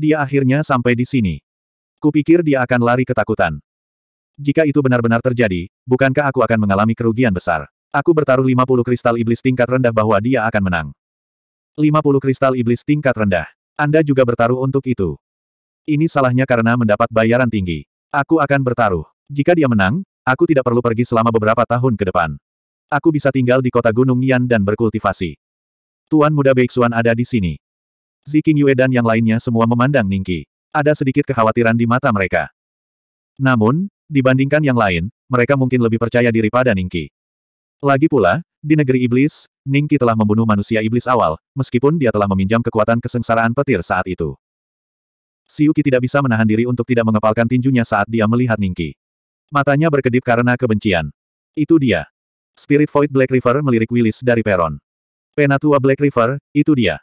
Dia akhirnya sampai di sini. Kupikir dia akan lari ketakutan. Jika itu benar-benar terjadi, bukankah aku akan mengalami kerugian besar? Aku bertaruh 50 kristal iblis tingkat rendah bahwa dia akan menang. 50 kristal iblis tingkat rendah. Anda juga bertaruh untuk itu. Ini salahnya karena mendapat bayaran tinggi. Aku akan bertaruh. Jika dia menang, aku tidak perlu pergi selama beberapa tahun ke depan. Aku bisa tinggal di kota Gunung Yan dan berkultivasi. Tuan muda Beixuan ada di sini. Ziking Yue dan yang lainnya semua memandang Ningki. Ada sedikit kekhawatiran di mata mereka. Namun, dibandingkan yang lain, mereka mungkin lebih percaya diri pada Ningki. Lagi pula, di negeri iblis, Ningki telah membunuh manusia iblis awal, meskipun dia telah meminjam kekuatan kesengsaraan petir saat itu. Siuki tidak bisa menahan diri untuk tidak mengepalkan tinjunya saat dia melihat Ningki. Matanya berkedip karena kebencian. Itu dia. Spirit Void Black River melirik Willis dari peron. Penatua Black River, itu dia.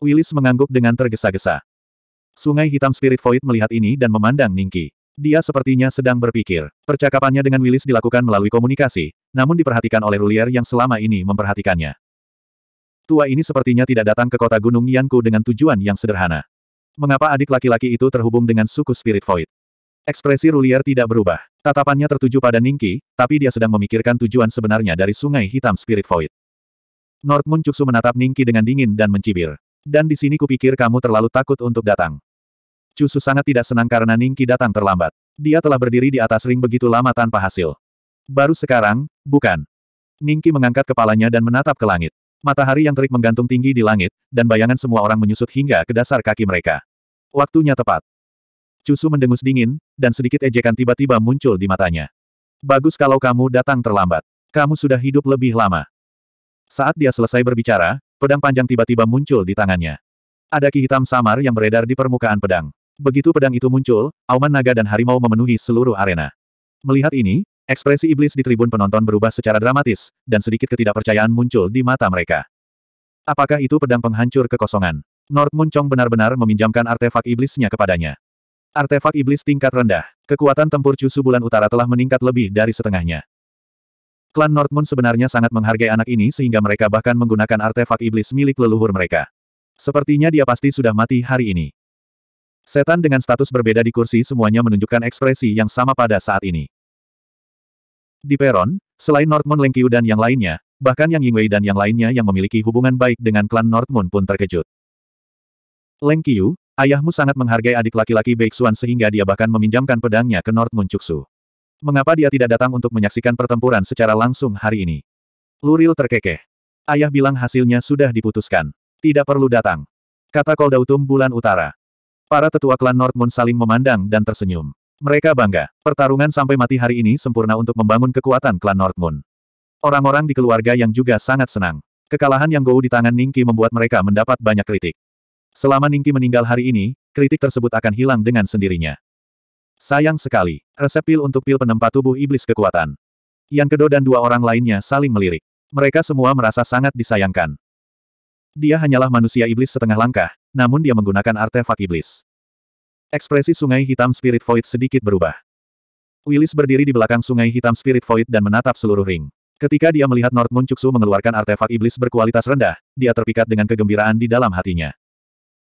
Willis mengangguk dengan tergesa-gesa. Sungai hitam Spirit Void melihat ini dan memandang Ningki. Dia sepertinya sedang berpikir. Percakapannya dengan Willis dilakukan melalui komunikasi, namun diperhatikan oleh Rulier yang selama ini memperhatikannya. Tua ini sepertinya tidak datang ke kota Gunung Yanku dengan tujuan yang sederhana. Mengapa adik laki-laki itu terhubung dengan suku Spirit Void? Ekspresi Rulier tidak berubah. Tatapannya tertuju pada Ningki, tapi dia sedang memikirkan tujuan sebenarnya dari sungai hitam Spirit Void. North Cuksu menatap Ningki dengan dingin dan mencibir. Dan di sini kupikir kamu terlalu takut untuk datang. Cusu sangat tidak senang karena Ningki datang terlambat. Dia telah berdiri di atas ring begitu lama tanpa hasil. Baru sekarang, bukan. Ningki mengangkat kepalanya dan menatap ke langit. Matahari yang terik menggantung tinggi di langit, dan bayangan semua orang menyusut hingga ke dasar kaki mereka. Waktunya tepat. Cusu mendengus dingin, dan sedikit ejekan tiba-tiba muncul di matanya. Bagus kalau kamu datang terlambat. Kamu sudah hidup lebih lama. Saat dia selesai berbicara, Pedang panjang tiba-tiba muncul di tangannya. Ada ki hitam samar yang beredar di permukaan pedang. Begitu pedang itu muncul, auman naga dan harimau memenuhi seluruh arena. Melihat ini, ekspresi iblis di tribun penonton berubah secara dramatis, dan sedikit ketidakpercayaan muncul di mata mereka. Apakah itu pedang penghancur kekosongan? Nord Muncong benar-benar meminjamkan artefak iblisnya kepadanya. Artefak iblis tingkat rendah, kekuatan tempur Cusu Bulan Utara telah meningkat lebih dari setengahnya. Klan Northmoon sebenarnya sangat menghargai anak ini sehingga mereka bahkan menggunakan artefak iblis milik leluhur mereka. Sepertinya dia pasti sudah mati hari ini. Setan dengan status berbeda di kursi semuanya menunjukkan ekspresi yang sama pada saat ini. Di peron, selain Northmoon Lengkiu dan yang lainnya, bahkan Yang Yingwei dan yang lainnya yang memiliki hubungan baik dengan klan Northmoon pun terkejut. Lengkiu, ayahmu sangat menghargai adik laki-laki Beixuan sehingga dia bahkan meminjamkan pedangnya ke Northmoon Cuxu. Mengapa dia tidak datang untuk menyaksikan pertempuran secara langsung hari ini? Luril terkekeh. Ayah bilang hasilnya sudah diputuskan. Tidak perlu datang. Kata Koldautum Bulan Utara. Para tetua klan North saling memandang dan tersenyum. Mereka bangga. Pertarungan sampai mati hari ini sempurna untuk membangun kekuatan klan North Orang-orang di keluarga yang juga sangat senang. Kekalahan yang Gou di tangan Ningki membuat mereka mendapat banyak kritik. Selama Ningki meninggal hari ini, kritik tersebut akan hilang dengan sendirinya. Sayang sekali. Resep pil untuk pil penempa tubuh iblis kekuatan. Yang kedua dan dua orang lainnya saling melirik. Mereka semua merasa sangat disayangkan. Dia hanyalah manusia iblis setengah langkah, namun dia menggunakan artefak iblis. Ekspresi sungai hitam Spirit Void sedikit berubah. Willis berdiri di belakang sungai hitam Spirit Void dan menatap seluruh ring. Ketika dia melihat North Moon Cuksu mengeluarkan artefak iblis berkualitas rendah, dia terpikat dengan kegembiraan di dalam hatinya.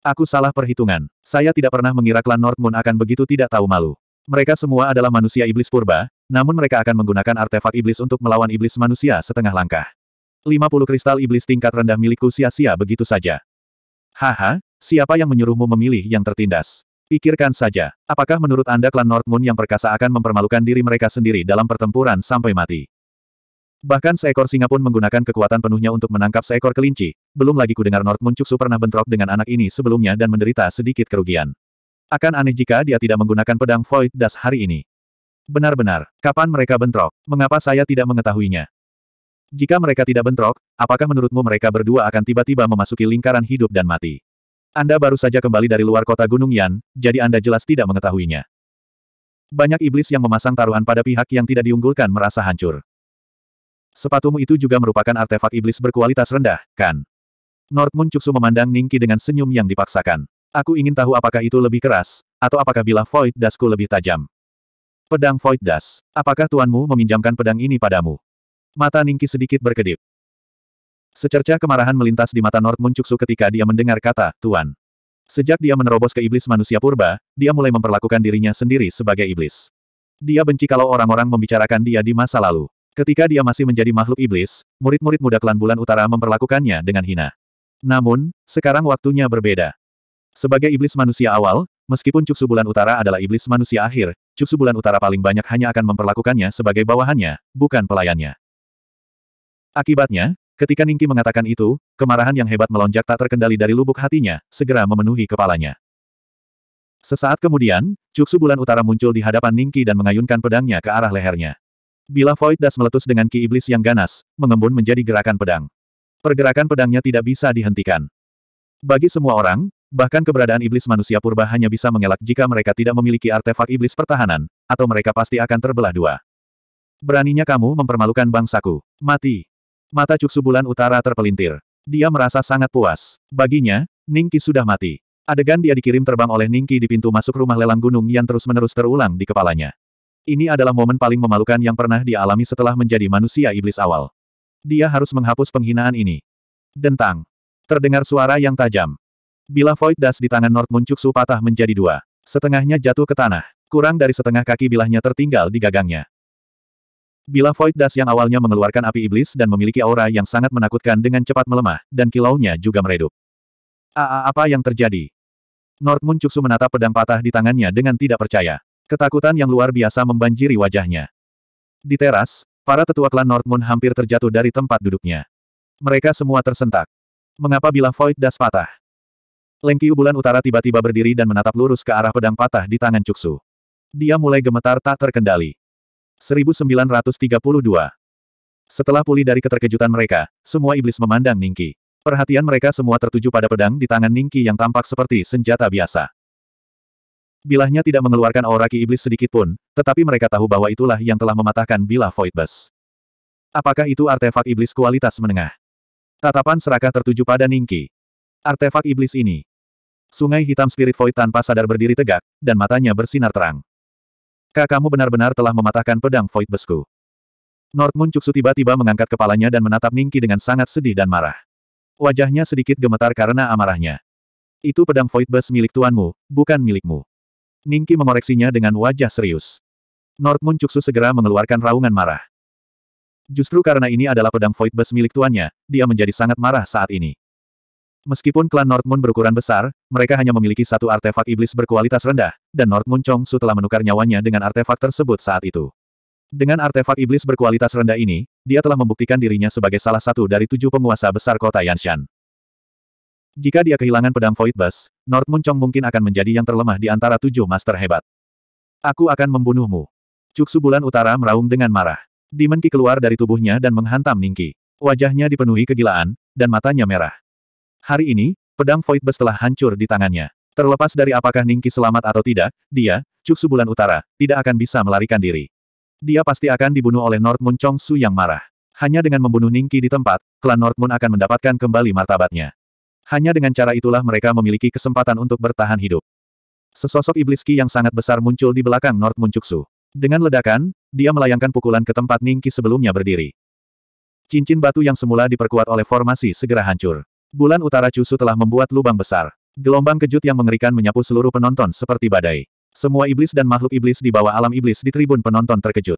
Aku salah perhitungan. Saya tidak pernah mengira klan North akan begitu tidak tahu malu. Mereka semua adalah manusia iblis purba, namun mereka akan menggunakan artefak iblis untuk melawan iblis manusia setengah langkah. 50 kristal iblis tingkat rendah milikku sia-sia begitu saja. Haha, siapa yang menyuruhmu memilih yang tertindas? Pikirkan saja, apakah menurut Anda klan North yang perkasa akan mempermalukan diri mereka sendiri dalam pertempuran sampai mati? Bahkan seekor singa pun menggunakan kekuatan penuhnya untuk menangkap seekor kelinci, belum lagi kudengar Nord Muncuksu pernah bentrok dengan anak ini sebelumnya dan menderita sedikit kerugian. Akan aneh jika dia tidak menggunakan pedang Void Das hari ini. Benar-benar, kapan mereka bentrok? Mengapa saya tidak mengetahuinya? Jika mereka tidak bentrok, apakah menurutmu mereka berdua akan tiba-tiba memasuki lingkaran hidup dan mati? Anda baru saja kembali dari luar kota Gunung Yan, jadi Anda jelas tidak mengetahuinya. Banyak iblis yang memasang taruhan pada pihak yang tidak diunggulkan merasa hancur. Sepatumu itu juga merupakan artefak iblis berkualitas rendah, kan? Nord Muncuksu memandang Ningki dengan senyum yang dipaksakan. Aku ingin tahu apakah itu lebih keras, atau apakah bila Void Dasku lebih tajam. Pedang Void Das, apakah tuanmu meminjamkan pedang ini padamu? Mata Ningki sedikit berkedip. Secerca kemarahan melintas di mata Nord Muncuksu ketika dia mendengar kata, Tuan. Sejak dia menerobos ke iblis manusia purba, dia mulai memperlakukan dirinya sendiri sebagai iblis. Dia benci kalau orang-orang membicarakan dia di masa lalu. Ketika dia masih menjadi makhluk iblis, murid-murid muda klan bulan utara memperlakukannya dengan hina. Namun, sekarang waktunya berbeda. Sebagai iblis manusia awal, meskipun Cuksu bulan utara adalah iblis manusia akhir, Cuksu bulan utara paling banyak hanya akan memperlakukannya sebagai bawahannya, bukan pelayannya. Akibatnya, ketika Ningki mengatakan itu, kemarahan yang hebat melonjak tak terkendali dari lubuk hatinya, segera memenuhi kepalanya. Sesaat kemudian, Cuksu bulan utara muncul di hadapan Ningki dan mengayunkan pedangnya ke arah lehernya. Bila Void Das meletus dengan ki iblis yang ganas, mengembun menjadi gerakan pedang. Pergerakan pedangnya tidak bisa dihentikan. Bagi semua orang, bahkan keberadaan iblis manusia purba hanya bisa mengelak jika mereka tidak memiliki artefak iblis pertahanan, atau mereka pasti akan terbelah dua. Beraninya kamu mempermalukan bangsaku. Mati. Mata Cuksu Bulan Utara terpelintir. Dia merasa sangat puas. Baginya, Ningki sudah mati. Adegan dia dikirim terbang oleh Ningki di pintu masuk rumah lelang gunung yang terus-menerus terulang di kepalanya. Ini adalah momen paling memalukan yang pernah dia alami setelah menjadi manusia iblis awal. Dia harus menghapus penghinaan ini. Dentang. Terdengar suara yang tajam. Bila Void Das di tangan North Muncuksu patah menjadi dua. Setengahnya jatuh ke tanah. Kurang dari setengah kaki bilahnya tertinggal di gagangnya. Bila Void Das yang awalnya mengeluarkan api iblis dan memiliki aura yang sangat menakutkan dengan cepat melemah, dan kilaunya juga meredup. Aa apa yang terjadi? North Muncuksu menatap pedang patah di tangannya dengan tidak percaya. Ketakutan yang luar biasa membanjiri wajahnya. Di teras, para tetua klan North hampir terjatuh dari tempat duduknya. Mereka semua tersentak. Mengapa bila Void Das patah? Lengkiu bulan utara tiba-tiba berdiri dan menatap lurus ke arah pedang patah di tangan Cuksu. Dia mulai gemetar tak terkendali. 1932 Setelah pulih dari keterkejutan mereka, semua iblis memandang Ningki. Perhatian mereka semua tertuju pada pedang di tangan Ningki yang tampak seperti senjata biasa. Bilahnya tidak mengeluarkan aura ki iblis sedikit pun, tetapi mereka tahu bahwa itulah yang telah mematahkan bilah Void Bus. Apakah itu artefak iblis kualitas menengah? Tatapan serakah tertuju pada Ningki. Artefak iblis ini. Sungai hitam Spirit Void tanpa sadar berdiri tegak, dan matanya bersinar terang. Kakakmu benar-benar telah mematahkan pedang Void Busku. North Cuksu tiba-tiba mengangkat kepalanya dan menatap Ningki dengan sangat sedih dan marah. Wajahnya sedikit gemetar karena amarahnya. Itu pedang Void Bus milik tuanmu, bukan milikmu. Ningki mengoreksinya dengan wajah serius. North Cuksu segera mengeluarkan raungan marah. Justru karena ini adalah pedang Void Bus milik tuannya, dia menjadi sangat marah saat ini. Meskipun klan North berukuran besar, mereka hanya memiliki satu artefak iblis berkualitas rendah, dan North Chongsu telah menukar nyawanya dengan artefak tersebut saat itu. Dengan artefak iblis berkualitas rendah ini, dia telah membuktikan dirinya sebagai salah satu dari tujuh penguasa besar kota Yanshan. Jika dia kehilangan pedang Void Bus, North mungkin akan menjadi yang terlemah di antara tujuh master hebat. Aku akan membunuhmu. Cuksu bulan utara meraung dengan marah. Demon Ki keluar dari tubuhnya dan menghantam Ningki. Wajahnya dipenuhi kegilaan, dan matanya merah. Hari ini, pedang Void Bus telah hancur di tangannya. Terlepas dari apakah Ningki selamat atau tidak, dia, Cuksu bulan utara, tidak akan bisa melarikan diri. Dia pasti akan dibunuh oleh North Su yang marah. Hanya dengan membunuh Ningki di tempat, klan North akan mendapatkan kembali martabatnya. Hanya dengan cara itulah mereka memiliki kesempatan untuk bertahan hidup. Sesosok iblis Ki yang sangat besar muncul di belakang North Muncuksu. Dengan ledakan, dia melayangkan pukulan ke tempat Ningki sebelumnya berdiri. Cincin batu yang semula diperkuat oleh formasi segera hancur. Bulan utara Cusu telah membuat lubang besar. Gelombang kejut yang mengerikan menyapu seluruh penonton seperti badai. Semua iblis dan makhluk iblis di bawah alam iblis di tribun penonton terkejut.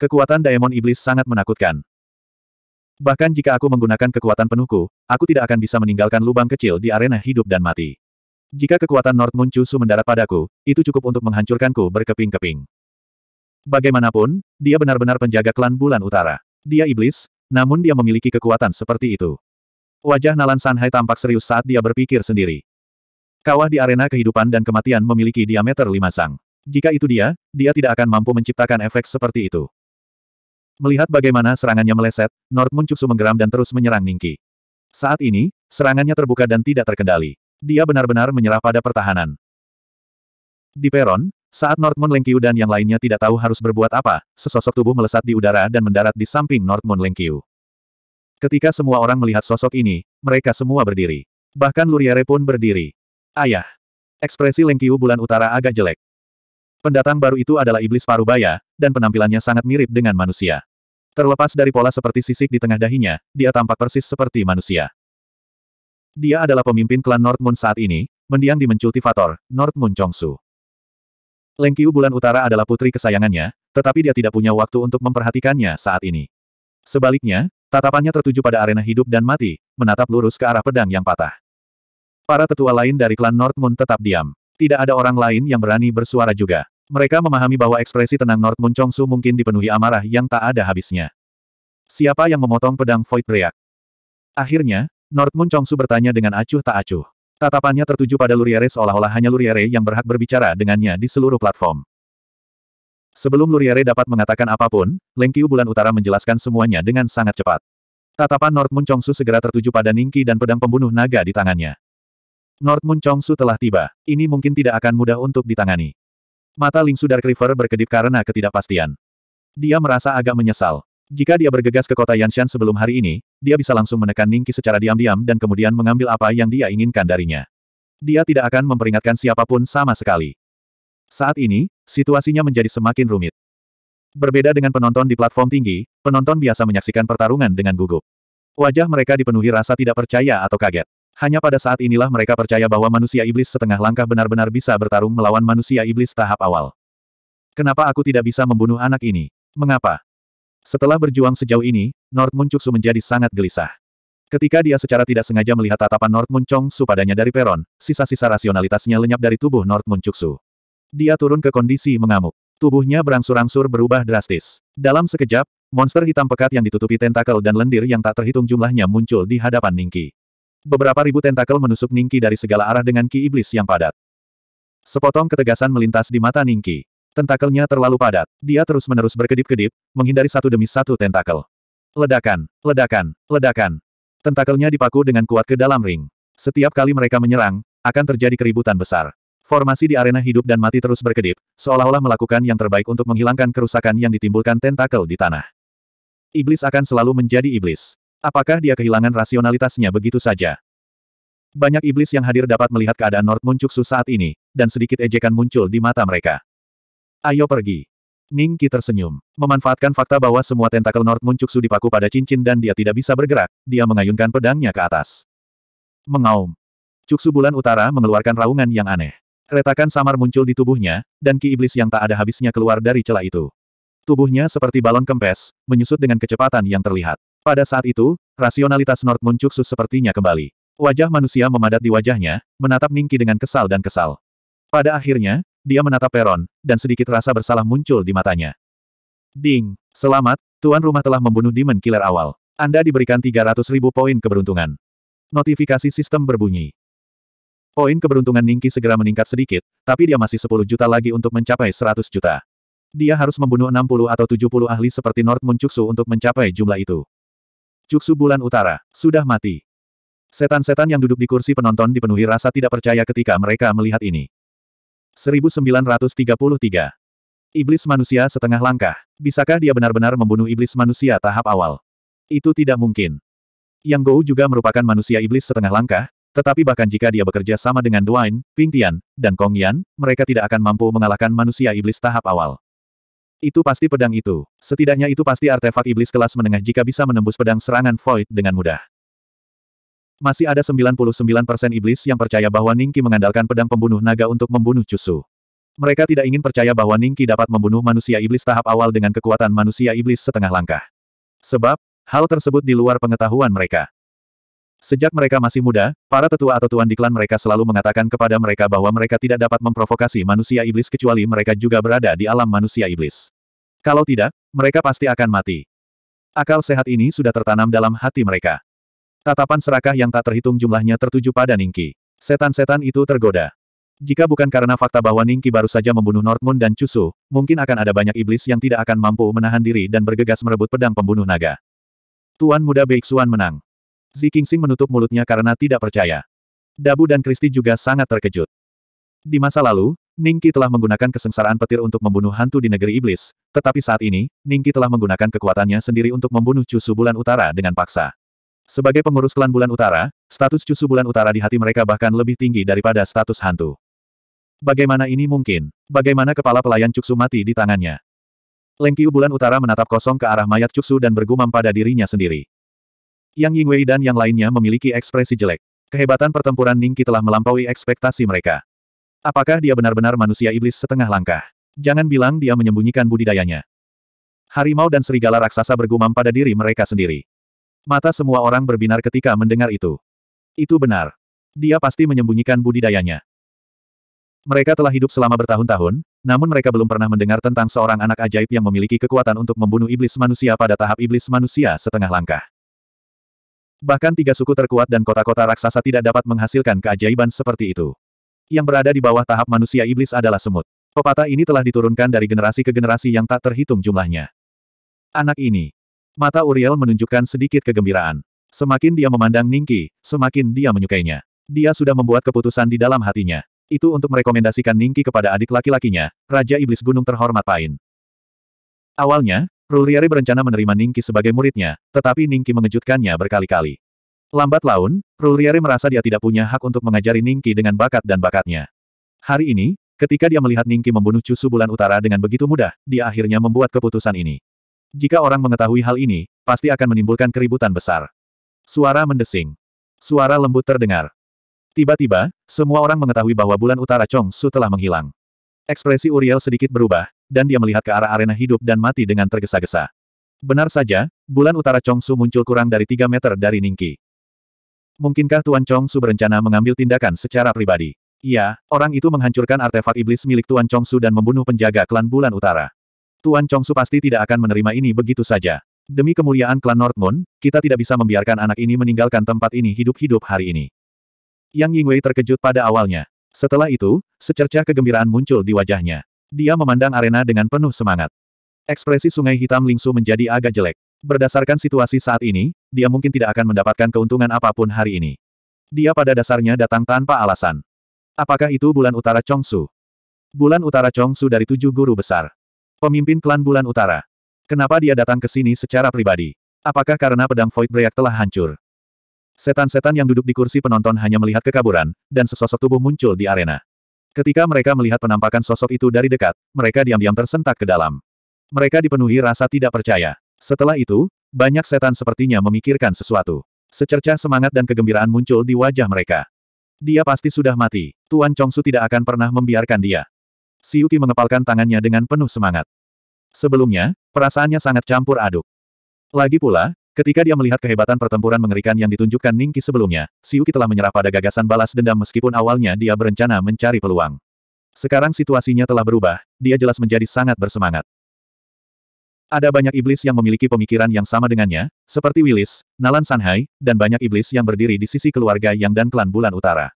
Kekuatan Daemon Iblis sangat menakutkan. Bahkan jika aku menggunakan kekuatan penuhku, aku tidak akan bisa meninggalkan lubang kecil di arena hidup dan mati. Jika kekuatan North Moon Chusu mendarat padaku, itu cukup untuk menghancurkanku berkeping-keping. Bagaimanapun, dia benar-benar penjaga klan bulan utara. Dia iblis, namun dia memiliki kekuatan seperti itu. Wajah Nalan Sanhai tampak serius saat dia berpikir sendiri. Kawah di arena kehidupan dan kematian memiliki diameter lima sang. Jika itu dia, dia tidak akan mampu menciptakan efek seperti itu. Melihat bagaimana serangannya meleset, Nord Muncuksu menggeram dan terus menyerang Ningki. Saat ini, serangannya terbuka dan tidak terkendali. Dia benar-benar menyerah pada pertahanan. Di peron, saat North Moon dan yang lainnya tidak tahu harus berbuat apa, sesosok tubuh melesat di udara dan mendarat di samping North Moon Ketika semua orang melihat sosok ini, mereka semua berdiri. Bahkan Luriere pun berdiri. Ayah. Ekspresi lengkiu bulan utara agak jelek. Pendatang baru itu adalah iblis parubaya, dan penampilannya sangat mirip dengan manusia. Terlepas dari pola seperti sisik di tengah dahinya, dia tampak persis seperti manusia. Dia adalah pemimpin klan North Moon saat ini, mendiang di Mencultivator, North Moon Chongsu. Lengkiu bulan utara adalah putri kesayangannya, tetapi dia tidak punya waktu untuk memperhatikannya saat ini. Sebaliknya, tatapannya tertuju pada arena hidup dan mati, menatap lurus ke arah pedang yang patah. Para tetua lain dari klan North Moon tetap diam. Tidak ada orang lain yang berani bersuara juga. Mereka memahami bahwa ekspresi tenang North Chong Chongsu mungkin dipenuhi amarah yang tak ada habisnya. Siapa yang memotong pedang Void Reak? Akhirnya, North Chong Chongsu bertanya dengan acuh tak acuh. Tatapannya tertuju pada Luriere seolah-olah hanya Luriere yang berhak berbicara dengannya di seluruh platform. Sebelum Luriere dapat mengatakan apapun, Lengkiu Bulan Utara menjelaskan semuanya dengan sangat cepat. Tatapan North Chong Chongsu segera tertuju pada Ningki dan pedang pembunuh naga di tangannya. North Chong Chongsu telah tiba. Ini mungkin tidak akan mudah untuk ditangani. Mata Ling Su Dark River berkedip karena ketidakpastian. Dia merasa agak menyesal. Jika dia bergegas ke kota Yanshan sebelum hari ini, dia bisa langsung menekan Ningki secara diam-diam dan kemudian mengambil apa yang dia inginkan darinya. Dia tidak akan memperingatkan siapapun sama sekali. Saat ini, situasinya menjadi semakin rumit. Berbeda dengan penonton di platform tinggi, penonton biasa menyaksikan pertarungan dengan gugup. Wajah mereka dipenuhi rasa tidak percaya atau kaget. Hanya pada saat inilah mereka percaya bahwa manusia iblis setengah langkah benar-benar bisa bertarung melawan manusia iblis tahap awal. Kenapa aku tidak bisa membunuh anak ini? Mengapa? Setelah berjuang sejauh ini, North Moon Cuksu menjadi sangat gelisah. Ketika dia secara tidak sengaja melihat tatapan North Moon Su padanya dari peron, sisa-sisa rasionalitasnya lenyap dari tubuh North Moon Cuksu. Dia turun ke kondisi mengamuk. Tubuhnya berangsur-angsur berubah drastis. Dalam sekejap, monster hitam pekat yang ditutupi tentakel dan lendir yang tak terhitung jumlahnya muncul di hadapan Ningki. Beberapa ribu tentakel menusuk Ningki dari segala arah dengan ki iblis yang padat. Sepotong ketegasan melintas di mata Ningki. Tentakelnya terlalu padat. Dia terus-menerus berkedip-kedip, menghindari satu demi satu tentakel. Ledakan, ledakan, ledakan. Tentakelnya dipaku dengan kuat ke dalam ring. Setiap kali mereka menyerang, akan terjadi keributan besar. Formasi di arena hidup dan mati terus berkedip, seolah-olah melakukan yang terbaik untuk menghilangkan kerusakan yang ditimbulkan tentakel di tanah. Iblis akan selalu menjadi iblis. Apakah dia kehilangan rasionalitasnya begitu saja? Banyak iblis yang hadir dapat melihat keadaan North Muncuksu saat ini, dan sedikit ejekan muncul di mata mereka. Ayo pergi. Ning Qi tersenyum. Memanfaatkan fakta bahwa semua tentakel North Muncuksu dipaku pada cincin dan dia tidak bisa bergerak, dia mengayunkan pedangnya ke atas. Mengaum. Cuksu bulan utara mengeluarkan raungan yang aneh. Retakan samar muncul di tubuhnya, dan ki iblis yang tak ada habisnya keluar dari celah itu. Tubuhnya seperti balon kempes, menyusut dengan kecepatan yang terlihat. Pada saat itu, rasionalitas Nord Muncuksus sepertinya kembali. Wajah manusia memadat di wajahnya, menatap Ningki dengan kesal dan kesal. Pada akhirnya, dia menatap peron, dan sedikit rasa bersalah muncul di matanya. Ding, selamat, tuan rumah telah membunuh Demon Killer awal. Anda diberikan 300 ribu poin keberuntungan. Notifikasi sistem berbunyi. Poin keberuntungan Ningki segera meningkat sedikit, tapi dia masih 10 juta lagi untuk mencapai 100 juta. Dia harus membunuh 60 atau 70 ahli seperti Nord Muncuksu untuk mencapai jumlah itu. Cuksu bulan utara, sudah mati. Setan-setan yang duduk di kursi penonton dipenuhi rasa tidak percaya ketika mereka melihat ini. 1933. Iblis manusia setengah langkah. Bisakah dia benar-benar membunuh iblis manusia tahap awal? Itu tidak mungkin. Yang Gou juga merupakan manusia iblis setengah langkah, tetapi bahkan jika dia bekerja sama dengan Duane, Ping Tian, dan Kong Yan, mereka tidak akan mampu mengalahkan manusia iblis tahap awal. Itu pasti pedang itu. Setidaknya itu pasti artefak iblis kelas menengah jika bisa menembus pedang serangan Void dengan mudah. Masih ada 99% iblis yang percaya bahwa Ningki mengandalkan pedang pembunuh naga untuk membunuh Cusu. Mereka tidak ingin percaya bahwa Ningki dapat membunuh manusia iblis tahap awal dengan kekuatan manusia iblis setengah langkah. Sebab, hal tersebut di luar pengetahuan mereka. Sejak mereka masih muda, para tetua atau tuan di klan mereka selalu mengatakan kepada mereka bahwa mereka tidak dapat memprovokasi manusia iblis kecuali mereka juga berada di alam manusia iblis. Kalau tidak, mereka pasti akan mati. Akal sehat ini sudah tertanam dalam hati mereka. Tatapan serakah yang tak terhitung jumlahnya tertuju pada Ningki. Setan-setan itu tergoda. Jika bukan karena fakta bahwa Ningki baru saja membunuh Northmoon dan Chusu, mungkin akan ada banyak iblis yang tidak akan mampu menahan diri dan bergegas merebut pedang pembunuh naga. Tuan muda Beixuan menang. Zi Kingsing menutup mulutnya karena tidak percaya. Dabu dan Kristi juga sangat terkejut. Di masa lalu, Ningki telah menggunakan kesengsaraan petir untuk membunuh hantu di negeri iblis, tetapi saat ini, Ningki telah menggunakan kekuatannya sendiri untuk membunuh Cusu Bulan Utara dengan paksa. Sebagai pengurus klan Bulan Utara, status Cusu Bulan Utara di hati mereka bahkan lebih tinggi daripada status hantu. Bagaimana ini mungkin? Bagaimana kepala pelayan Cuksu mati di tangannya? Lengkiu Bulan Utara menatap kosong ke arah mayat Cuksu dan bergumam pada dirinya sendiri. Yang Yingwei dan yang lainnya memiliki ekspresi jelek. Kehebatan pertempuran Ningki telah melampaui ekspektasi mereka. Apakah dia benar-benar manusia iblis setengah langkah? Jangan bilang dia menyembunyikan budidayanya. Harimau dan serigala raksasa bergumam pada diri mereka sendiri. Mata semua orang berbinar ketika mendengar itu. Itu benar. Dia pasti menyembunyikan budidayanya. Mereka telah hidup selama bertahun-tahun, namun mereka belum pernah mendengar tentang seorang anak ajaib yang memiliki kekuatan untuk membunuh iblis manusia pada tahap iblis manusia setengah langkah. Bahkan tiga suku terkuat dan kota-kota raksasa tidak dapat menghasilkan keajaiban seperti itu. Yang berada di bawah tahap manusia iblis adalah semut. Pepatah ini telah diturunkan dari generasi ke generasi yang tak terhitung jumlahnya. Anak ini. Mata Uriel menunjukkan sedikit kegembiraan. Semakin dia memandang Ningki, semakin dia menyukainya. Dia sudah membuat keputusan di dalam hatinya. Itu untuk merekomendasikan Ningki kepada adik laki-lakinya, Raja Iblis Gunung Terhormat Pain. Awalnya, Ruriere berencana menerima Ningki sebagai muridnya, tetapi Ningki mengejutkannya berkali-kali. Lambat laun, Ruriere merasa dia tidak punya hak untuk mengajari Ningki dengan bakat dan bakatnya. Hari ini, ketika dia melihat Ningki membunuh Cusu Bulan Utara dengan begitu mudah, dia akhirnya membuat keputusan ini. Jika orang mengetahui hal ini, pasti akan menimbulkan keributan besar. Suara mendesing. Suara lembut terdengar. Tiba-tiba, semua orang mengetahui bahwa bulan utara Chong Su telah menghilang. Ekspresi Uriel sedikit berubah, dan dia melihat ke arah arena hidup dan mati dengan tergesa-gesa. Benar saja, bulan utara Chongsu muncul kurang dari 3 meter dari Ningki. Mungkinkah Tuan Chongsu berencana mengambil tindakan secara pribadi? Iya, orang itu menghancurkan artefak iblis milik Tuan Chongsu dan membunuh penjaga klan bulan utara. Tuan Chongsu pasti tidak akan menerima ini begitu saja. Demi kemuliaan klan North Moon, kita tidak bisa membiarkan anak ini meninggalkan tempat ini hidup-hidup hari ini. Yang Yingwei terkejut pada awalnya. Setelah itu, secercah kegembiraan muncul di wajahnya. Dia memandang arena dengan penuh semangat. Ekspresi sungai hitam Lingsu menjadi agak jelek. Berdasarkan situasi saat ini, dia mungkin tidak akan mendapatkan keuntungan apapun hari ini. Dia pada dasarnya datang tanpa alasan. Apakah itu bulan utara Chongsu? Bulan utara Chongsu dari tujuh guru besar. Pemimpin klan bulan utara. Kenapa dia datang ke sini secara pribadi? Apakah karena pedang Void Break telah hancur? Setan-setan yang duduk di kursi penonton hanya melihat kekaburan, dan sesosok tubuh muncul di arena. Ketika mereka melihat penampakan sosok itu dari dekat, mereka diam-diam tersentak ke dalam. Mereka dipenuhi rasa tidak percaya. Setelah itu, banyak setan sepertinya memikirkan sesuatu. Secercah semangat dan kegembiraan muncul di wajah mereka. Dia pasti sudah mati. Tuan Chongsu tidak akan pernah membiarkan dia. Siuki mengepalkan tangannya dengan penuh semangat. Sebelumnya, perasaannya sangat campur aduk. Lagi pula, Ketika dia melihat kehebatan pertempuran mengerikan yang ditunjukkan Ningki sebelumnya, Siuki telah menyerah pada gagasan balas dendam meskipun awalnya dia berencana mencari peluang. Sekarang situasinya telah berubah, dia jelas menjadi sangat bersemangat. Ada banyak iblis yang memiliki pemikiran yang sama dengannya, seperti Willis, Nalan Sanhai, dan banyak iblis yang berdiri di sisi keluarga Yang dan klan Bulan Utara.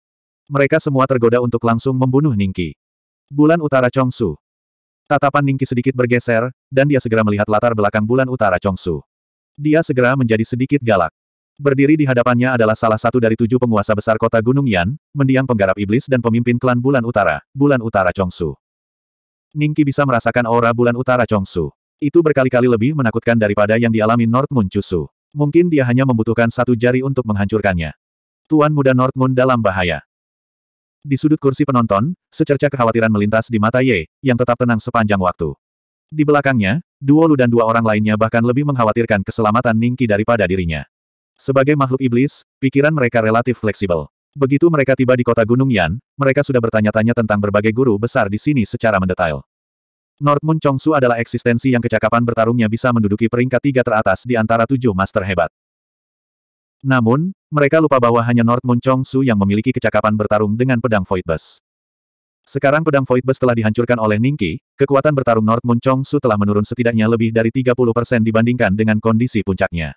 Mereka semua tergoda untuk langsung membunuh Ningki. Bulan Utara Chongsu. Tatapan Ningki sedikit bergeser, dan dia segera melihat latar belakang Bulan Utara Chongsu. Dia segera menjadi sedikit galak. Berdiri di hadapannya adalah salah satu dari tujuh penguasa besar kota Gunung Yan, mendiang penggarap iblis dan pemimpin klan Bulan Utara, Bulan Utara Chongsu. Ningki bisa merasakan aura Bulan Utara Chongsu. Itu berkali-kali lebih menakutkan daripada yang dialami North Moon Chusu. Mungkin dia hanya membutuhkan satu jari untuk menghancurkannya. Tuan muda North Moon dalam bahaya. Di sudut kursi penonton, secerca kekhawatiran melintas di mata Ye, yang tetap tenang sepanjang waktu. Di belakangnya, Duo Lu dan dua orang lainnya bahkan lebih mengkhawatirkan keselamatan Ningki daripada dirinya. Sebagai makhluk iblis, pikiran mereka relatif fleksibel. Begitu mereka tiba di kota Gunung Yan, mereka sudah bertanya-tanya tentang berbagai guru besar di sini secara mendetail. North Moon Chongsu adalah eksistensi yang kecakapan bertarungnya bisa menduduki peringkat tiga teratas di antara tujuh master hebat. Namun, mereka lupa bahwa hanya North Moon Chongsu yang memiliki kecakapan bertarung dengan pedang Void Bus. Sekarang pedang Void Bus telah dihancurkan oleh Ningki, kekuatan bertarung North Moon Chong Su telah menurun setidaknya lebih dari 30% dibandingkan dengan kondisi puncaknya.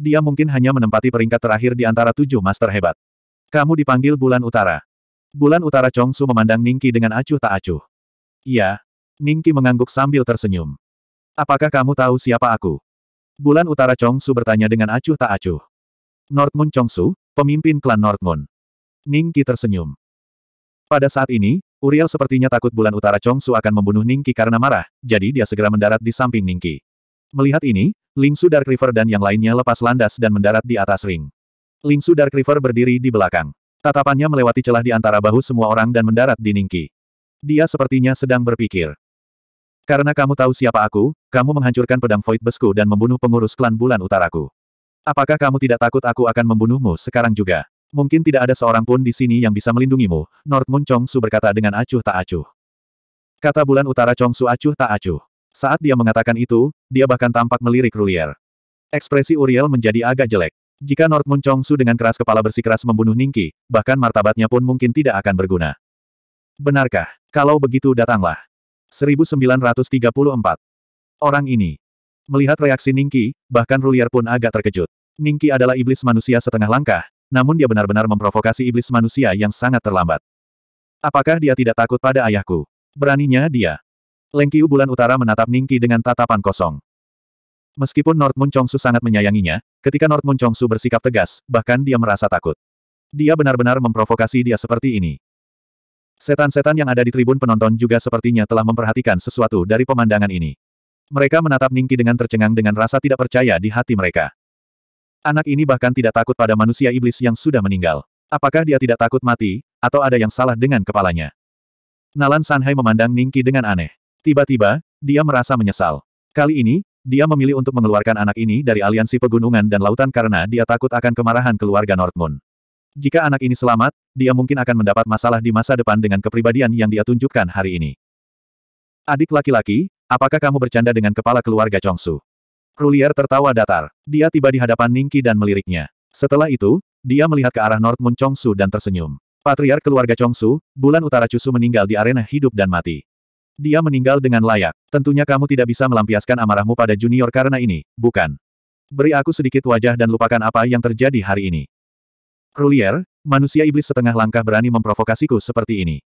Dia mungkin hanya menempati peringkat terakhir di antara tujuh master hebat. Kamu dipanggil Bulan Utara. Bulan Utara Chong Su memandang Ningki dengan acuh tak acuh. Iya. Ningki mengangguk sambil tersenyum. Apakah kamu tahu siapa aku? Bulan Utara Chong Su bertanya dengan acuh tak acuh. North Moon Chong Su, pemimpin klan North Moon. Ningki tersenyum. Pada saat ini, Uriel sepertinya takut bulan utara Su akan membunuh Ningki karena marah, jadi dia segera mendarat di samping Ningki. Melihat ini, Lingsu Dark River dan yang lainnya lepas landas dan mendarat di atas ring. Lingsu Dark River berdiri di belakang. Tatapannya melewati celah di antara bahu semua orang dan mendarat di Ningki. Dia sepertinya sedang berpikir. Karena kamu tahu siapa aku, kamu menghancurkan pedang Void Besku dan membunuh pengurus klan bulan utaraku. Apakah kamu tidak takut aku akan membunuhmu sekarang juga? Mungkin tidak ada seorang pun di sini yang bisa melindungimu, North Moon Chong Su berkata dengan acuh tak acuh. Kata bulan utara Chong Su acuh tak acuh. Saat dia mengatakan itu, dia bahkan tampak melirik Rulier. Ekspresi Uriel menjadi agak jelek. Jika North Moon Chong Su dengan keras kepala bersikeras membunuh Ningki, bahkan martabatnya pun mungkin tidak akan berguna. Benarkah? Kalau begitu datanglah. 1934. Orang ini. Melihat reaksi Ningki, bahkan Rulier pun agak terkejut. Ningki adalah iblis manusia setengah langkah, namun dia benar-benar memprovokasi iblis manusia yang sangat terlambat. Apakah dia tidak takut pada ayahku? Beraninya dia. Lengkiu bulan utara menatap Ningki dengan tatapan kosong. Meskipun North Moon Chongsu sangat menyayanginya, ketika North Moon Chongsu bersikap tegas, bahkan dia merasa takut. Dia benar-benar memprovokasi dia seperti ini. Setan-setan yang ada di tribun penonton juga sepertinya telah memperhatikan sesuatu dari pemandangan ini. Mereka menatap Ningki dengan tercengang dengan rasa tidak percaya di hati mereka. Anak ini bahkan tidak takut pada manusia iblis yang sudah meninggal. Apakah dia tidak takut mati, atau ada yang salah dengan kepalanya? Nalan Sanhai memandang Ningki dengan aneh. Tiba-tiba, dia merasa menyesal. Kali ini, dia memilih untuk mengeluarkan anak ini dari aliansi pegunungan dan lautan karena dia takut akan kemarahan keluarga Northmoon. Jika anak ini selamat, dia mungkin akan mendapat masalah di masa depan dengan kepribadian yang dia tunjukkan hari ini. Adik laki-laki, apakah kamu bercanda dengan kepala keluarga Chongsu? Rulier tertawa datar. Dia tiba di hadapan Ningki dan meliriknya. Setelah itu, dia melihat ke arah North Chongsu dan tersenyum. Patriark keluarga Chongsu, bulan utara Chusu meninggal di arena hidup dan mati. Dia meninggal dengan layak. Tentunya kamu tidak bisa melampiaskan amarahmu pada junior karena ini, bukan? Beri aku sedikit wajah dan lupakan apa yang terjadi hari ini. Rulier, manusia iblis setengah langkah berani memprovokasiku seperti ini.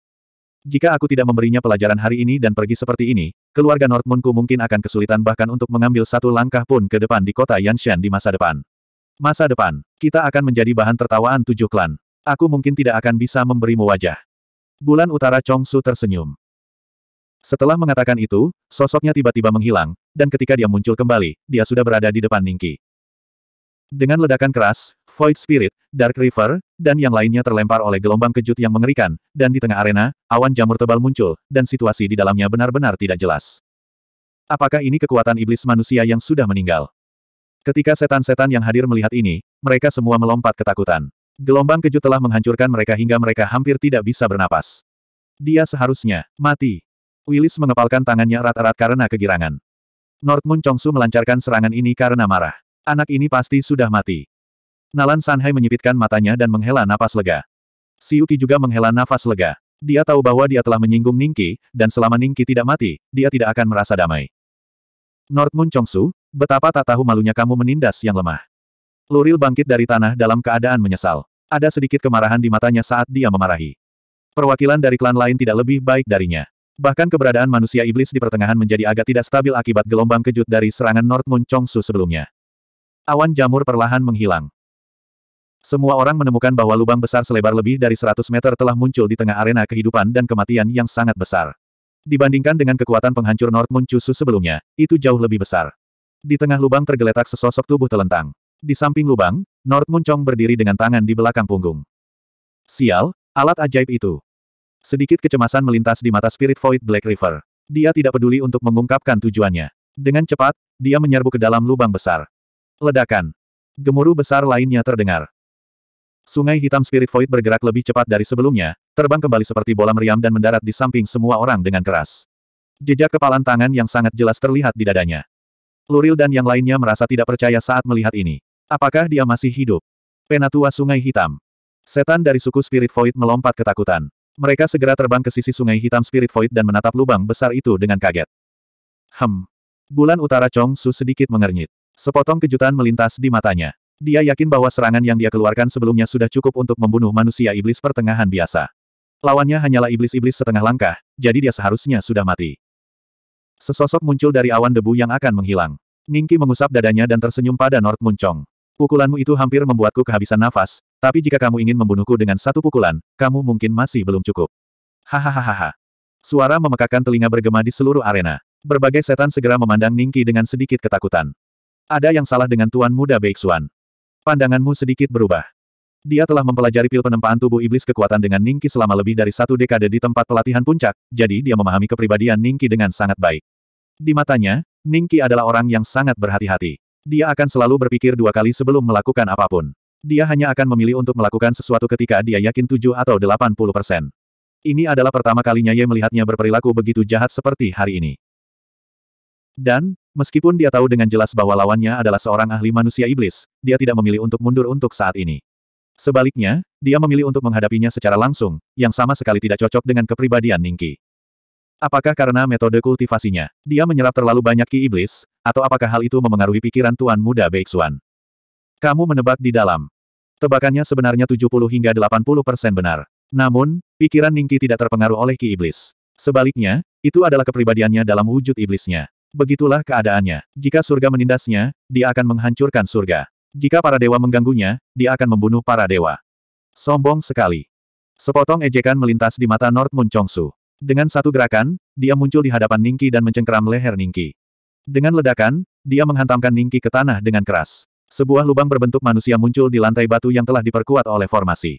Jika aku tidak memberinya pelajaran hari ini dan pergi seperti ini, keluarga Nordmunku mungkin akan kesulitan bahkan untuk mengambil satu langkah pun ke depan di kota Yanshan di masa depan. Masa depan, kita akan menjadi bahan tertawaan tujuh klan. Aku mungkin tidak akan bisa memberimu wajah. Bulan utara Chongsu tersenyum. Setelah mengatakan itu, sosoknya tiba-tiba menghilang, dan ketika dia muncul kembali, dia sudah berada di depan Ningki. Dengan ledakan keras, Void Spirit, Dark River, dan yang lainnya terlempar oleh gelombang kejut yang mengerikan, dan di tengah arena, awan jamur tebal muncul, dan situasi di dalamnya benar-benar tidak jelas. Apakah ini kekuatan iblis manusia yang sudah meninggal? Ketika setan-setan yang hadir melihat ini, mereka semua melompat ketakutan. Gelombang kejut telah menghancurkan mereka hingga mereka hampir tidak bisa bernapas. Dia seharusnya mati. Willis mengepalkan tangannya erat-erat karena kegirangan. North Moon Chongsu melancarkan serangan ini karena marah. Anak ini pasti sudah mati. Nalan Sanhai menyipitkan matanya dan menghela nafas lega. Siuki juga menghela nafas lega. Dia tahu bahwa dia telah menyinggung Ningki, dan selama Ningki tidak mati, dia tidak akan merasa damai. North Chong Chongsu, betapa tak tahu malunya kamu menindas yang lemah. Luril bangkit dari tanah dalam keadaan menyesal. Ada sedikit kemarahan di matanya saat dia memarahi. Perwakilan dari klan lain tidak lebih baik darinya. Bahkan keberadaan manusia iblis di pertengahan menjadi agak tidak stabil akibat gelombang kejut dari serangan North Chong Chongsu sebelumnya. Awan jamur perlahan menghilang. Semua orang menemukan bahwa lubang besar selebar lebih dari 100 meter telah muncul di tengah arena kehidupan dan kematian yang sangat besar. Dibandingkan dengan kekuatan penghancur North sebelumnya, itu jauh lebih besar. Di tengah lubang tergeletak sesosok tubuh telentang. Di samping lubang, North berdiri dengan tangan di belakang punggung. Sial, alat ajaib itu. Sedikit kecemasan melintas di mata Spirit Void Black River. Dia tidak peduli untuk mengungkapkan tujuannya. Dengan cepat, dia menyerbu ke dalam lubang besar. Ledakan. Gemuruh besar lainnya terdengar. Sungai hitam Spirit Void bergerak lebih cepat dari sebelumnya, terbang kembali seperti bola meriam dan mendarat di samping semua orang dengan keras. Jejak kepalan tangan yang sangat jelas terlihat di dadanya. Luril dan yang lainnya merasa tidak percaya saat melihat ini. Apakah dia masih hidup? Penatua Sungai Hitam. Setan dari suku Spirit Void melompat ketakutan. Mereka segera terbang ke sisi Sungai Hitam Spirit Void dan menatap lubang besar itu dengan kaget. Hem. Bulan utara Chong Su sedikit mengernyit. Sepotong kejutan melintas di matanya. Dia yakin bahwa serangan yang dia keluarkan sebelumnya sudah cukup untuk membunuh manusia iblis pertengahan biasa. Lawannya hanyalah iblis-iblis setengah langkah, jadi dia seharusnya sudah mati. Sesosok muncul dari awan debu yang akan menghilang. Ningki mengusap dadanya dan tersenyum pada Nord Muncong. Pukulanmu itu hampir membuatku kehabisan nafas, tapi jika kamu ingin membunuhku dengan satu pukulan, kamu mungkin masih belum cukup. Hahaha. Suara memekakan telinga bergema di seluruh arena. Berbagai setan segera memandang Ningki dengan sedikit ketakutan. Ada yang salah dengan Tuan Muda Beixuan. Pandanganmu sedikit berubah. Dia telah mempelajari pil penempaan tubuh iblis kekuatan dengan Ningki selama lebih dari satu dekade di tempat pelatihan puncak, jadi dia memahami kepribadian Ningki dengan sangat baik. Di matanya, Ningki adalah orang yang sangat berhati-hati. Dia akan selalu berpikir dua kali sebelum melakukan apapun. Dia hanya akan memilih untuk melakukan sesuatu ketika dia yakin 7 atau 80 persen. Ini adalah pertama kalinya Ye melihatnya berperilaku begitu jahat seperti hari ini. Dan, Meskipun dia tahu dengan jelas bahwa lawannya adalah seorang ahli manusia iblis, dia tidak memilih untuk mundur untuk saat ini. Sebaliknya, dia memilih untuk menghadapinya secara langsung, yang sama sekali tidak cocok dengan kepribadian Ningki. Apakah karena metode kultivasinya, dia menyerap terlalu banyak ki iblis, atau apakah hal itu memengaruhi pikiran Tuan Muda Beixuan? Kamu menebak di dalam. Tebakannya sebenarnya 70 hingga 80 persen benar. Namun, pikiran Ningki tidak terpengaruh oleh ki iblis. Sebaliknya, itu adalah kepribadiannya dalam wujud iblisnya. Begitulah keadaannya. Jika surga menindasnya, dia akan menghancurkan surga. Jika para dewa mengganggunya, dia akan membunuh para dewa. Sombong sekali. Sepotong ejekan melintas di mata North Moon Chongsu. Dengan satu gerakan, dia muncul di hadapan Ningki dan mencengkeram leher Ningki. Dengan ledakan, dia menghantamkan Ningki ke tanah dengan keras. Sebuah lubang berbentuk manusia muncul di lantai batu yang telah diperkuat oleh formasi.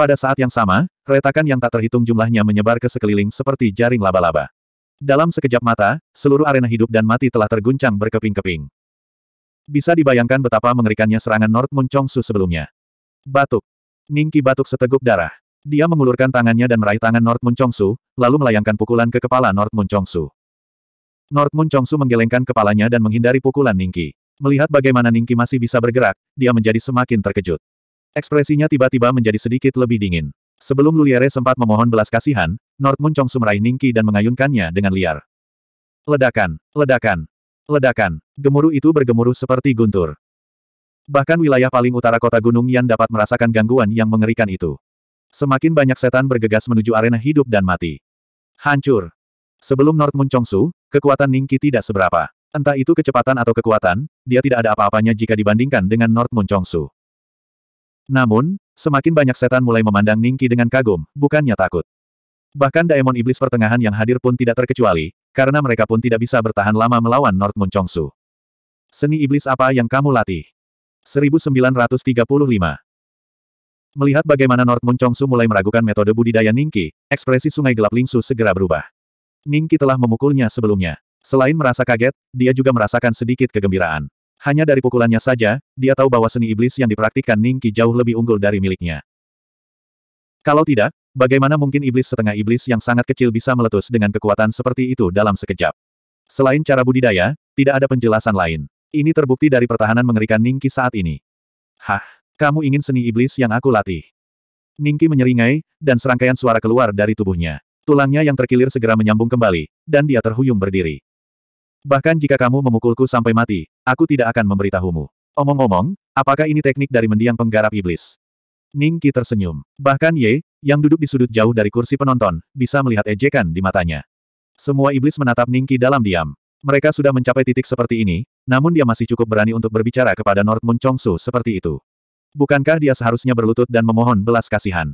Pada saat yang sama, retakan yang tak terhitung jumlahnya menyebar ke sekeliling seperti jaring laba-laba. Dalam sekejap mata, seluruh arena hidup dan mati telah terguncang berkeping-keping. Bisa dibayangkan betapa mengerikannya serangan North Moon Chongsu sebelumnya. Batuk. Ningki batuk seteguk darah. Dia mengulurkan tangannya dan meraih tangan North Moon Chongsu, lalu melayangkan pukulan ke kepala North Moon Chongsu. North Moon Chongsu menggelengkan kepalanya dan menghindari pukulan Ningki. Melihat bagaimana Ningki masih bisa bergerak, dia menjadi semakin terkejut. Ekspresinya tiba-tiba menjadi sedikit lebih dingin. Sebelum Luliere sempat memohon belas kasihan, Northmoon Chongsu meraih Ningki dan mengayunkannya dengan liar. Ledakan, ledakan, ledakan, gemuruh itu bergemuruh seperti guntur. Bahkan wilayah paling utara kota Gunung Yan dapat merasakan gangguan yang mengerikan itu. Semakin banyak setan bergegas menuju arena hidup dan mati. Hancur. Sebelum North Moon Chongsu, kekuatan Ningki tidak seberapa. Entah itu kecepatan atau kekuatan, dia tidak ada apa-apanya jika dibandingkan dengan North Moon Chongsu. Namun, Semakin banyak setan mulai memandang Ningki dengan kagum, bukannya takut. Bahkan daemon iblis pertengahan yang hadir pun tidak terkecuali, karena mereka pun tidak bisa bertahan lama melawan North Moon Chongsu. Seni iblis apa yang kamu latih? 1935 Melihat bagaimana North Moon Chongsu mulai meragukan metode budidaya Ningki, ekspresi sungai gelap Lingsu segera berubah. Ningki telah memukulnya sebelumnya. Selain merasa kaget, dia juga merasakan sedikit kegembiraan. Hanya dari pukulannya saja, dia tahu bahwa seni iblis yang dipraktikkan Ning Qi jauh lebih unggul dari miliknya. Kalau tidak, bagaimana mungkin iblis setengah iblis yang sangat kecil bisa meletus dengan kekuatan seperti itu dalam sekejap? Selain cara budidaya, tidak ada penjelasan lain. Ini terbukti dari pertahanan mengerikan Ning Qi saat ini. Hah, kamu ingin seni iblis yang aku latih? Ning Qi menyeringai, dan serangkaian suara keluar dari tubuhnya. Tulangnya yang terkilir segera menyambung kembali, dan dia terhuyung berdiri. Bahkan jika kamu memukulku sampai mati, aku tidak akan memberitahumu. Omong-omong, apakah ini teknik dari mendiang penggarap iblis? Ning Qi tersenyum. Bahkan Ye, yang duduk di sudut jauh dari kursi penonton, bisa melihat ejekan di matanya. Semua iblis menatap Ning Qi dalam diam. Mereka sudah mencapai titik seperti ini, namun dia masih cukup berani untuk berbicara kepada North Moon Chongsu seperti itu. Bukankah dia seharusnya berlutut dan memohon belas kasihan?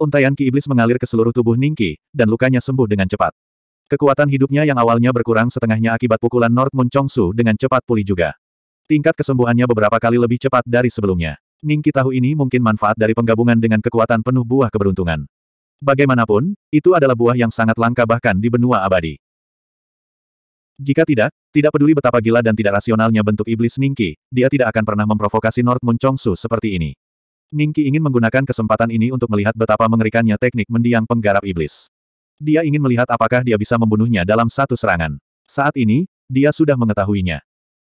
Untayan ki iblis mengalir ke seluruh tubuh Ningki, dan lukanya sembuh dengan cepat. Kekuatan hidupnya yang awalnya berkurang setengahnya akibat pukulan North Moon Su dengan cepat pulih juga. Tingkat kesembuhannya beberapa kali lebih cepat dari sebelumnya. Ningki tahu ini mungkin manfaat dari penggabungan dengan kekuatan penuh buah keberuntungan. Bagaimanapun, itu adalah buah yang sangat langka bahkan di benua abadi. Jika tidak, tidak peduli betapa gila dan tidak rasionalnya bentuk iblis Ningki, dia tidak akan pernah memprovokasi North Moon Su seperti ini. Ningki ingin menggunakan kesempatan ini untuk melihat betapa mengerikannya teknik mendiang penggarap iblis. Dia ingin melihat apakah dia bisa membunuhnya dalam satu serangan. Saat ini, dia sudah mengetahuinya.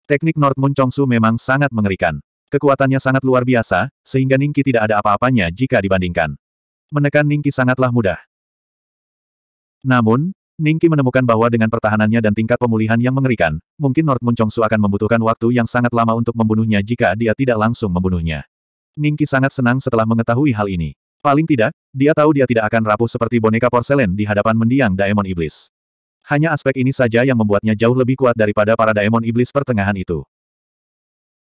Teknik North Moon Chongsu memang sangat mengerikan. Kekuatannya sangat luar biasa, sehingga Ningki tidak ada apa-apanya jika dibandingkan. Menekan Ningki sangatlah mudah. Namun, Ningki menemukan bahwa dengan pertahanannya dan tingkat pemulihan yang mengerikan, mungkin North Moon Chongsu akan membutuhkan waktu yang sangat lama untuk membunuhnya jika dia tidak langsung membunuhnya. Ningki sangat senang setelah mengetahui hal ini. Paling tidak, dia tahu dia tidak akan rapuh seperti boneka porselen di hadapan mendiang Daemon Iblis. Hanya aspek ini saja yang membuatnya jauh lebih kuat daripada para Daemon Iblis pertengahan itu.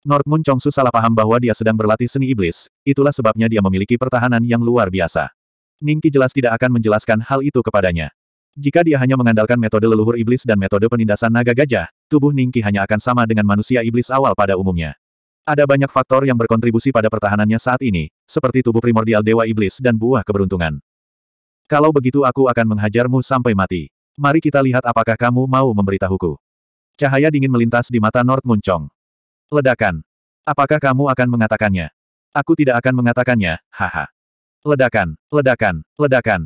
North Moon Chongsu salah paham bahwa dia sedang berlatih seni iblis, itulah sebabnya dia memiliki pertahanan yang luar biasa. Ningki jelas tidak akan menjelaskan hal itu kepadanya. Jika dia hanya mengandalkan metode leluhur iblis dan metode penindasan naga gajah, tubuh Ningki hanya akan sama dengan manusia iblis awal pada umumnya. Ada banyak faktor yang berkontribusi pada pertahanannya saat ini, seperti tubuh primordial Dewa Iblis dan buah keberuntungan. Kalau begitu aku akan menghajarmu sampai mati. Mari kita lihat apakah kamu mau memberitahuku. Cahaya dingin melintas di mata North Muncong. Ledakan. Apakah kamu akan mengatakannya? Aku tidak akan mengatakannya, haha. Ledakan, ledakan, ledakan.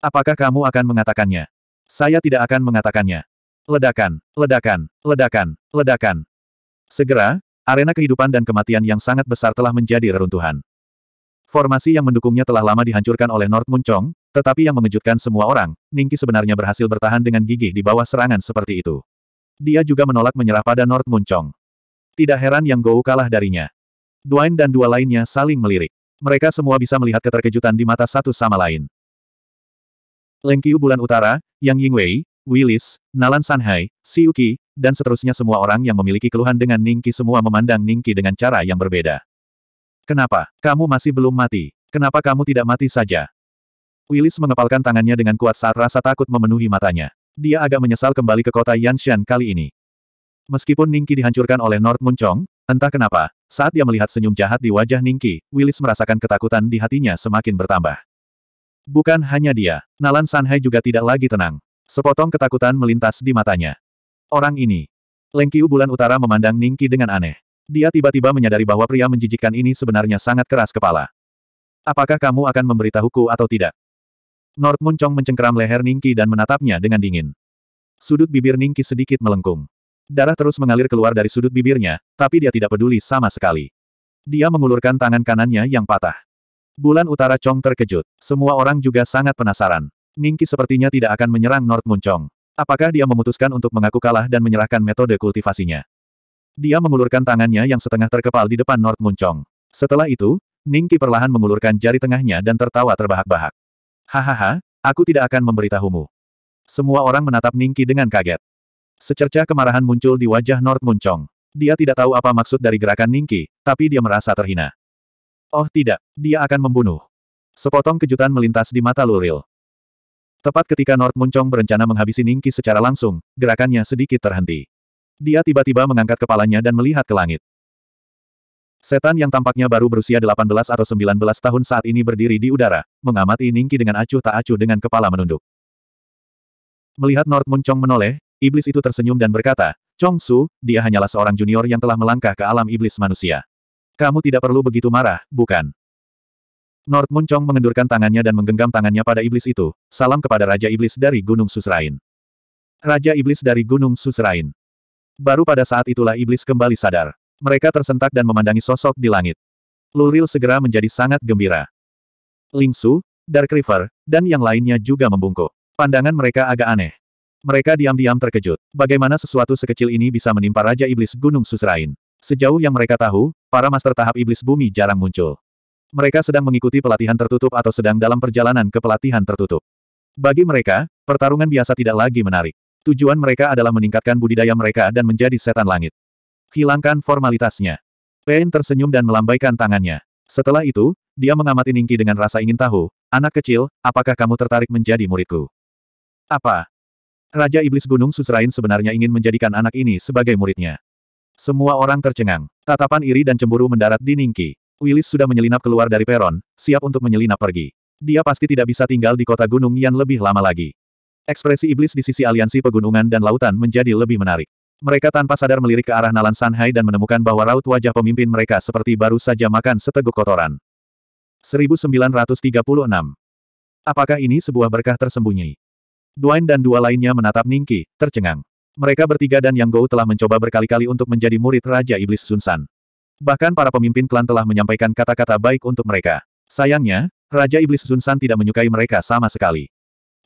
Apakah kamu akan mengatakannya? Saya tidak akan mengatakannya. Ledakan, ledakan, ledakan, ledakan. Segera, Arena kehidupan dan kematian yang sangat besar telah menjadi reruntuhan. Formasi yang mendukungnya telah lama dihancurkan oleh North Munchong, tetapi yang mengejutkan semua orang, Ningki sebenarnya berhasil bertahan dengan gigih di bawah serangan seperti itu. Dia juga menolak menyerah pada North Munchong. Tidak heran yang Gou kalah darinya. Duain dan dua lainnya saling melirik. Mereka semua bisa melihat keterkejutan di mata satu sama lain. Lengkiu bulan utara, Yang Yingwei, Willis, Nalan Sanhai, Siuki, dan seterusnya semua orang yang memiliki keluhan dengan Ningki semua memandang Ningki dengan cara yang berbeda. Kenapa? Kamu masih belum mati. Kenapa kamu tidak mati saja? Willis mengepalkan tangannya dengan kuat saat rasa takut memenuhi matanya. Dia agak menyesal kembali ke kota Yanshan kali ini. Meskipun Ningki dihancurkan oleh North Munchong, entah kenapa, saat dia melihat senyum jahat di wajah Ningki, Willis merasakan ketakutan di hatinya semakin bertambah. Bukan hanya dia, Nalan Sanhai juga tidak lagi tenang. Sepotong ketakutan melintas di matanya. Orang ini. Lengkiu bulan utara memandang Ningki dengan aneh. Dia tiba-tiba menyadari bahwa pria menjijikkan ini sebenarnya sangat keras kepala. Apakah kamu akan memberitahuku atau tidak? Nord Muncong mencengkeram leher Ningki dan menatapnya dengan dingin. Sudut bibir Ningki sedikit melengkung. Darah terus mengalir keluar dari sudut bibirnya, tapi dia tidak peduli sama sekali. Dia mengulurkan tangan kanannya yang patah. Bulan utara Chong terkejut. Semua orang juga sangat penasaran. Ningki sepertinya tidak akan menyerang North Muncong. Apakah dia memutuskan untuk mengaku kalah dan menyerahkan metode kultivasinya? Dia mengulurkan tangannya yang setengah terkepal di depan North Muncong. Setelah itu, Ningki perlahan mengulurkan jari tengahnya dan tertawa terbahak-bahak. Hahaha, aku tidak akan memberitahumu. Semua orang menatap Ningki dengan kaget. Secercah kemarahan muncul di wajah North Muncong. Dia tidak tahu apa maksud dari gerakan Ningki, tapi dia merasa terhina. Oh tidak, dia akan membunuh. Sepotong kejutan melintas di mata Luril. Tepat ketika North Muncong berencana menghabisi Ningki secara langsung, gerakannya sedikit terhenti. Dia tiba-tiba mengangkat kepalanya dan melihat ke langit. Setan yang tampaknya baru berusia 18 atau 19 tahun saat ini berdiri di udara, mengamati Ningki dengan acuh tak acuh dengan kepala menunduk. Melihat North Muncong menoleh, iblis itu tersenyum dan berkata, Chong Su, dia hanyalah seorang junior yang telah melangkah ke alam iblis manusia. Kamu tidak perlu begitu marah, bukan? Nord Muncong mengendurkan tangannya dan menggenggam tangannya pada iblis itu, salam kepada Raja Iblis dari Gunung Susrain. Raja Iblis dari Gunung Susrain. Baru pada saat itulah iblis kembali sadar. Mereka tersentak dan memandangi sosok di langit. Luril segera menjadi sangat gembira. Ling Su, Dark River, dan yang lainnya juga membungkuk. Pandangan mereka agak aneh. Mereka diam-diam terkejut. Bagaimana sesuatu sekecil ini bisa menimpa Raja Iblis Gunung Susrain? Sejauh yang mereka tahu, para master tahap iblis bumi jarang muncul. Mereka sedang mengikuti pelatihan tertutup atau sedang dalam perjalanan ke pelatihan tertutup. Bagi mereka, pertarungan biasa tidak lagi menarik. Tujuan mereka adalah meningkatkan budidaya mereka dan menjadi setan langit. Hilangkan formalitasnya. Pain tersenyum dan melambaikan tangannya. Setelah itu, dia mengamati Ningki dengan rasa ingin tahu, anak kecil, apakah kamu tertarik menjadi muridku? Apa? Raja Iblis Gunung Susrain sebenarnya ingin menjadikan anak ini sebagai muridnya. Semua orang tercengang. Tatapan iri dan cemburu mendarat di Ningki. Willis sudah menyelinap keluar dari peron, siap untuk menyelinap pergi. Dia pasti tidak bisa tinggal di kota gunung yang lebih lama lagi. Ekspresi iblis di sisi aliansi pegunungan dan lautan menjadi lebih menarik. Mereka tanpa sadar melirik ke arah Nalan Sanhai dan menemukan bahwa raut wajah pemimpin mereka seperti baru saja makan seteguk kotoran. 1936. Apakah ini sebuah berkah tersembunyi? Duane dan dua lainnya menatap Ningki, tercengang. Mereka bertiga dan Yang Gou telah mencoba berkali-kali untuk menjadi murid Raja Iblis Sunsan. Bahkan para pemimpin klan telah menyampaikan kata-kata baik untuk mereka. Sayangnya, Raja Iblis Zunsan tidak menyukai mereka sama sekali.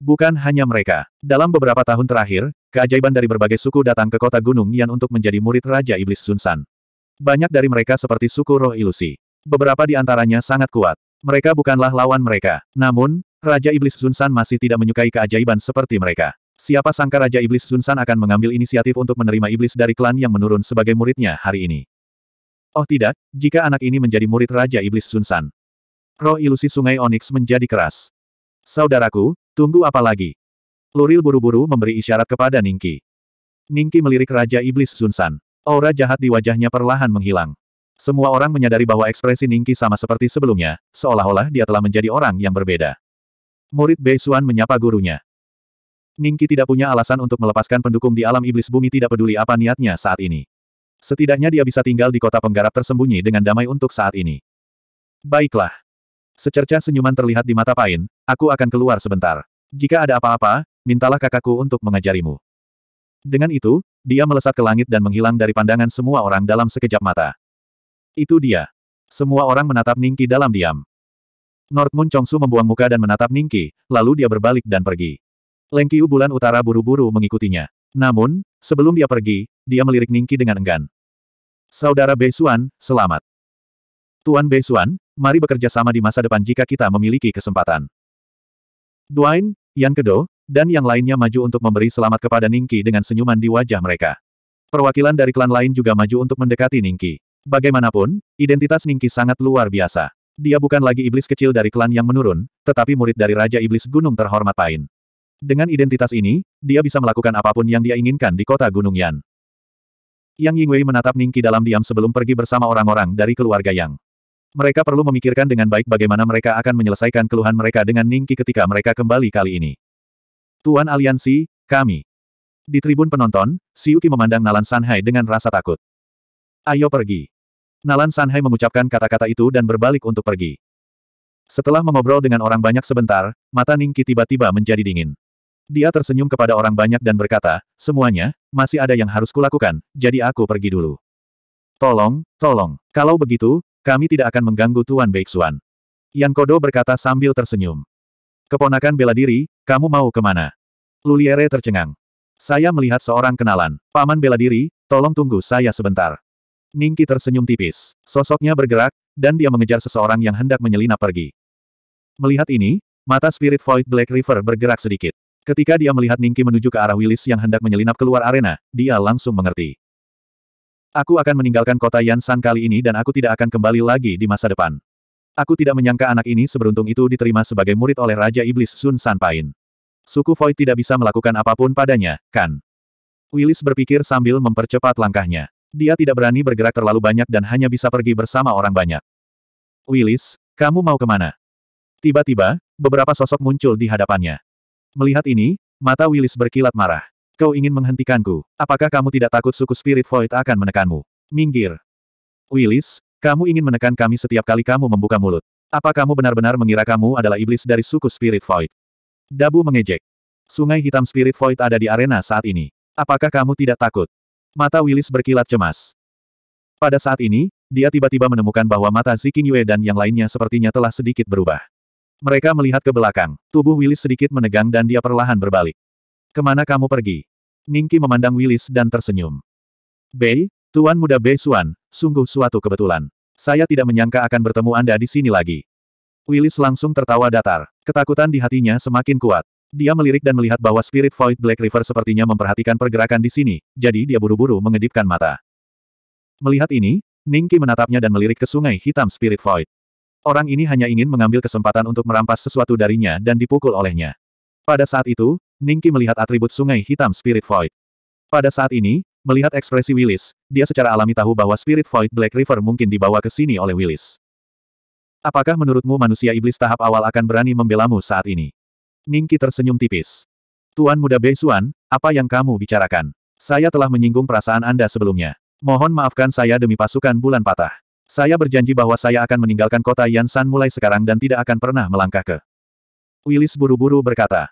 Bukan hanya mereka. Dalam beberapa tahun terakhir, keajaiban dari berbagai suku datang ke kota Gunung Yan untuk menjadi murid Raja Iblis Zunsan. Banyak dari mereka seperti suku roh ilusi. Beberapa di antaranya sangat kuat. Mereka bukanlah lawan mereka. Namun, Raja Iblis Zunsan masih tidak menyukai keajaiban seperti mereka. Siapa sangka Raja Iblis Zunsan akan mengambil inisiatif untuk menerima iblis dari klan yang menurun sebagai muridnya hari ini. Oh tidak, jika anak ini menjadi murid Raja Iblis Sunsan. Roh ilusi sungai Onyx menjadi keras. Saudaraku, tunggu apa lagi? Luril buru-buru memberi isyarat kepada Ningki. Ningki melirik Raja Iblis Sunsan. Aura jahat di wajahnya perlahan menghilang. Semua orang menyadari bahwa ekspresi Ningki sama seperti sebelumnya, seolah-olah dia telah menjadi orang yang berbeda. Murid Beisuan menyapa gurunya. Ningki tidak punya alasan untuk melepaskan pendukung di alam iblis bumi tidak peduli apa niatnya saat ini. Setidaknya dia bisa tinggal di kota penggarap tersembunyi dengan damai untuk saat ini. Baiklah. Secerca senyuman terlihat di mata Pain, aku akan keluar sebentar. Jika ada apa-apa, mintalah kakakku untuk mengajarimu. Dengan itu, dia melesat ke langit dan menghilang dari pandangan semua orang dalam sekejap mata. Itu dia. Semua orang menatap Ningki dalam diam. North Moon Chongsu membuang muka dan menatap Ningki, lalu dia berbalik dan pergi. Lengkiu bulan utara buru-buru mengikutinya. Namun, sebelum dia pergi, dia melirik Ningki dengan enggan. Saudara Beisuan, selamat. Tuan Beisuan, mari bekerja sama di masa depan jika kita memiliki kesempatan. Duain, Yang Kedo, dan yang lainnya maju untuk memberi selamat kepada Ningki dengan senyuman di wajah mereka. Perwakilan dari klan lain juga maju untuk mendekati Ningki. Bagaimanapun, identitas Ningki sangat luar biasa. Dia bukan lagi iblis kecil dari klan yang menurun, tetapi murid dari Raja Iblis Gunung terhormat Pain. Dengan identitas ini, dia bisa melakukan apapun yang dia inginkan di kota Gunung Yan. Yang Yingwei menatap Ningki dalam diam sebelum pergi bersama orang-orang dari keluarga Yang. Mereka perlu memikirkan dengan baik bagaimana mereka akan menyelesaikan keluhan mereka dengan Ningki ketika mereka kembali kali ini. Tuan Aliansi, kami. Di tribun penonton, Siuki memandang Nalan Sanhai dengan rasa takut. Ayo pergi. Nalan Sanhai mengucapkan kata-kata itu dan berbalik untuk pergi. Setelah mengobrol dengan orang banyak sebentar, mata Ningki tiba-tiba menjadi dingin. Dia tersenyum kepada orang banyak dan berkata, semuanya, masih ada yang harus kulakukan, jadi aku pergi dulu. Tolong, tolong. Kalau begitu, kami tidak akan mengganggu Tuan Beixuan. Yang Kodo berkata sambil tersenyum. Keponakan bela diri, kamu mau kemana? Luliere tercengang. Saya melihat seorang kenalan. Paman bela diri, tolong tunggu saya sebentar. Ningki tersenyum tipis. Sosoknya bergerak, dan dia mengejar seseorang yang hendak menyelinap pergi. Melihat ini, mata Spirit Void Black River bergerak sedikit. Ketika dia melihat Ningki menuju ke arah Willis yang hendak menyelinap keluar arena, dia langsung mengerti. Aku akan meninggalkan kota Yansan kali ini dan aku tidak akan kembali lagi di masa depan. Aku tidak menyangka anak ini seberuntung itu diterima sebagai murid oleh Raja Iblis Sun Sanpain. Suku Void tidak bisa melakukan apapun padanya, kan? Willis berpikir sambil mempercepat langkahnya. Dia tidak berani bergerak terlalu banyak dan hanya bisa pergi bersama orang banyak. Willis, kamu mau kemana? Tiba-tiba, beberapa sosok muncul di hadapannya. Melihat ini, mata Willis berkilat marah. Kau ingin menghentikanku, apakah kamu tidak takut suku Spirit Void akan menekanmu? Minggir. Willis, kamu ingin menekan kami setiap kali kamu membuka mulut. Apa kamu benar-benar mengira kamu adalah iblis dari suku Spirit Void? Dabu mengejek. Sungai hitam Spirit Void ada di arena saat ini. Apakah kamu tidak takut? Mata Willis berkilat cemas. Pada saat ini, dia tiba-tiba menemukan bahwa mata Ziking Yue dan yang lainnya sepertinya telah sedikit berubah. Mereka melihat ke belakang. Tubuh Willis sedikit menegang dan dia perlahan berbalik. Kemana kamu pergi? Ningki memandang Willis dan tersenyum. Bei, Tuan Muda Bei Suan, sungguh suatu kebetulan. Saya tidak menyangka akan bertemu Anda di sini lagi. Willis langsung tertawa datar. Ketakutan di hatinya semakin kuat. Dia melirik dan melihat bahwa Spirit Void Black River sepertinya memperhatikan pergerakan di sini, jadi dia buru-buru mengedipkan mata. Melihat ini, Ningki menatapnya dan melirik ke sungai hitam Spirit Void. Orang ini hanya ingin mengambil kesempatan untuk merampas sesuatu darinya dan dipukul olehnya. Pada saat itu, Ningki melihat atribut sungai hitam Spirit Void. Pada saat ini, melihat ekspresi Willis, dia secara alami tahu bahwa Spirit Void Black River mungkin dibawa ke sini oleh Willis. Apakah menurutmu manusia iblis tahap awal akan berani membelamu saat ini? Ningki tersenyum tipis. Tuan muda Beisuan, apa yang kamu bicarakan? Saya telah menyinggung perasaan Anda sebelumnya. Mohon maafkan saya demi pasukan bulan patah. Saya berjanji bahwa saya akan meninggalkan kota Yansan mulai sekarang dan tidak akan pernah melangkah ke. Willis buru-buru berkata.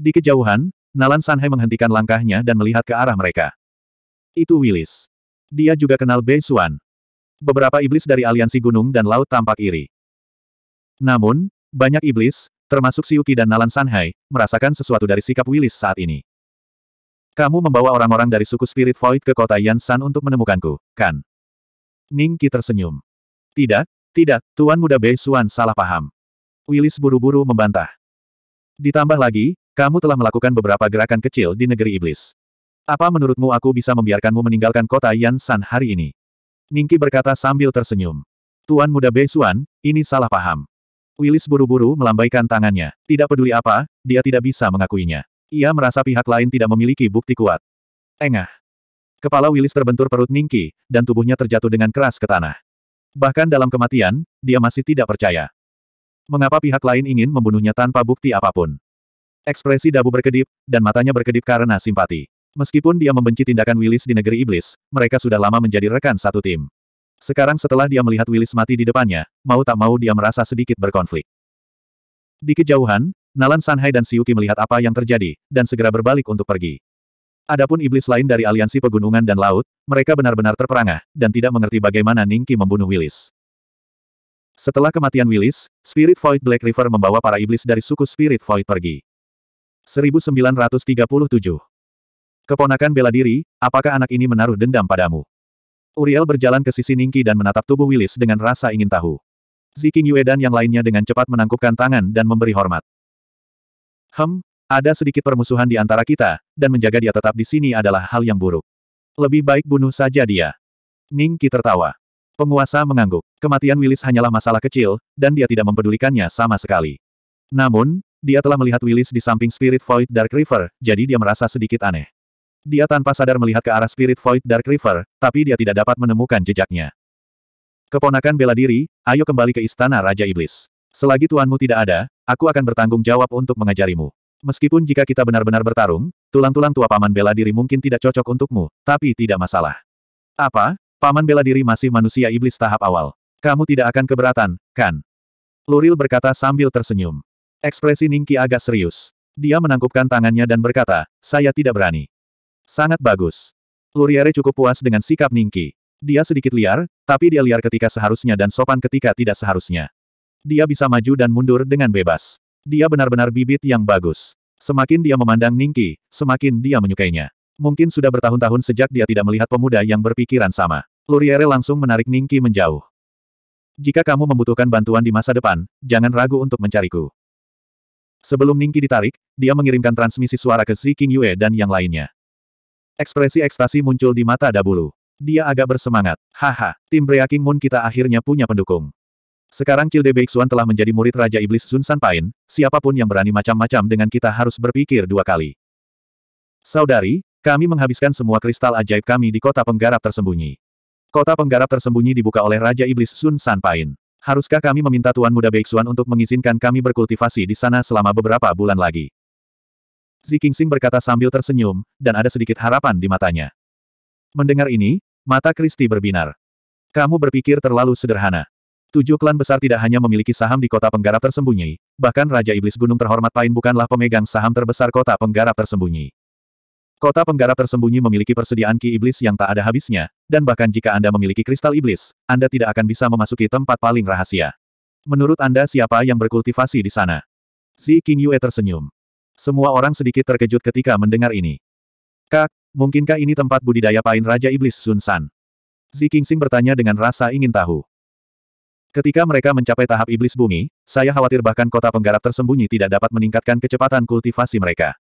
Di kejauhan, Nalan Sanhe menghentikan langkahnya dan melihat ke arah mereka. Itu Willis. Dia juga kenal Bei Xuan. Beberapa iblis dari aliansi gunung dan laut tampak iri. Namun, banyak iblis, termasuk Siuki dan Nalan Sanhai, merasakan sesuatu dari sikap Willis saat ini. Kamu membawa orang-orang dari suku Spirit Void ke kota Yansan untuk menemukanku, kan? Ningki tersenyum. Tidak, tidak, Tuan Muda Bei Xuan salah paham. Willis buru-buru membantah. Ditambah lagi, kamu telah melakukan beberapa gerakan kecil di negeri iblis. Apa menurutmu aku bisa membiarkanmu meninggalkan kota Yan San hari ini? Ningki berkata sambil tersenyum. Tuan Muda Bei Xuan, ini salah paham. Willis buru-buru melambaikan tangannya. Tidak peduli apa, dia tidak bisa mengakuinya. Ia merasa pihak lain tidak memiliki bukti kuat. Engah. Kepala Willis terbentur perut Ningki, dan tubuhnya terjatuh dengan keras ke tanah. Bahkan dalam kematian, dia masih tidak percaya. Mengapa pihak lain ingin membunuhnya tanpa bukti apapun? Ekspresi Dabu berkedip, dan matanya berkedip karena simpati. Meskipun dia membenci tindakan Willis di negeri iblis, mereka sudah lama menjadi rekan satu tim. Sekarang setelah dia melihat Willis mati di depannya, mau tak mau dia merasa sedikit berkonflik. Di kejauhan, Nalan Sanhai dan Siuki melihat apa yang terjadi, dan segera berbalik untuk pergi. Adapun iblis lain dari aliansi pegunungan dan laut, mereka benar-benar terperangah, dan tidak mengerti bagaimana Ningki membunuh Willis. Setelah kematian Willis, Spirit Void Black River membawa para iblis dari suku Spirit Void pergi. 1937. Keponakan bela diri, apakah anak ini menaruh dendam padamu? Uriel berjalan ke sisi Ningki dan menatap tubuh Willis dengan rasa ingin tahu. Ziking Yue dan yang lainnya dengan cepat menangkupkan tangan dan memberi hormat. Hem, ada sedikit permusuhan di antara kita, dan menjaga dia tetap di sini adalah hal yang buruk. Lebih baik bunuh saja dia. Ning Qi tertawa. Penguasa mengangguk. Kematian Willis hanyalah masalah kecil, dan dia tidak mempedulikannya sama sekali. Namun, dia telah melihat Willis di samping Spirit Void Dark River, jadi dia merasa sedikit aneh. Dia tanpa sadar melihat ke arah Spirit Void Dark River, tapi dia tidak dapat menemukan jejaknya. Keponakan bela diri, ayo kembali ke Istana Raja Iblis. Selagi tuanmu tidak ada, aku akan bertanggung jawab untuk mengajarimu. Meskipun jika kita benar-benar bertarung, tulang-tulang tua paman bela diri mungkin tidak cocok untukmu, tapi tidak masalah. Apa? Paman bela diri masih manusia iblis tahap awal. Kamu tidak akan keberatan, kan? Luril berkata sambil tersenyum. Ekspresi Ningki agak serius. Dia menangkupkan tangannya dan berkata, saya tidak berani. Sangat bagus. Luriere cukup puas dengan sikap Ningki. Dia sedikit liar, tapi dia liar ketika seharusnya dan sopan ketika tidak seharusnya. Dia bisa maju dan mundur dengan bebas. Dia benar-benar bibit yang bagus. Semakin dia memandang Ningki, semakin dia menyukainya. Mungkin sudah bertahun-tahun sejak dia tidak melihat pemuda yang berpikiran sama. Luriere langsung menarik Ningki menjauh. Jika kamu membutuhkan bantuan di masa depan, jangan ragu untuk mencariku. Sebelum Ningki ditarik, dia mengirimkan transmisi suara ke Zi King Yue dan yang lainnya. Ekspresi ekstasi muncul di mata Dabulu. Dia agak bersemangat. Haha, tim Breaking Moon kita akhirnya punya pendukung. Sekarang Kilde Beixuan telah menjadi murid Raja Iblis Sun San Pain, siapapun yang berani macam-macam dengan kita harus berpikir dua kali. Saudari, kami menghabiskan semua kristal ajaib kami di kota penggarap tersembunyi. Kota penggarap tersembunyi dibuka oleh Raja Iblis Sun San Pain. Haruskah kami meminta Tuan Muda Beixuan untuk mengizinkan kami berkultivasi di sana selama beberapa bulan lagi? Zi Qingxing berkata sambil tersenyum, dan ada sedikit harapan di matanya. Mendengar ini, mata Kristi berbinar. Kamu berpikir terlalu sederhana. Tujuh klan besar tidak hanya memiliki saham di kota penggarap tersembunyi, bahkan Raja Iblis Gunung terhormat Pain bukanlah pemegang saham terbesar kota penggarap tersembunyi. Kota penggarap tersembunyi memiliki persediaan ki iblis yang tak ada habisnya, dan bahkan jika Anda memiliki kristal iblis, Anda tidak akan bisa memasuki tempat paling rahasia. Menurut Anda siapa yang berkultivasi di sana? Si King Yue tersenyum. Semua orang sedikit terkejut ketika mendengar ini. Kak, mungkinkah ini tempat budidaya pain Raja Iblis Sun San? Si King Sing bertanya dengan rasa ingin tahu. Ketika mereka mencapai tahap iblis bumi, saya khawatir bahkan kota penggarap tersembunyi tidak dapat meningkatkan kecepatan kultivasi mereka.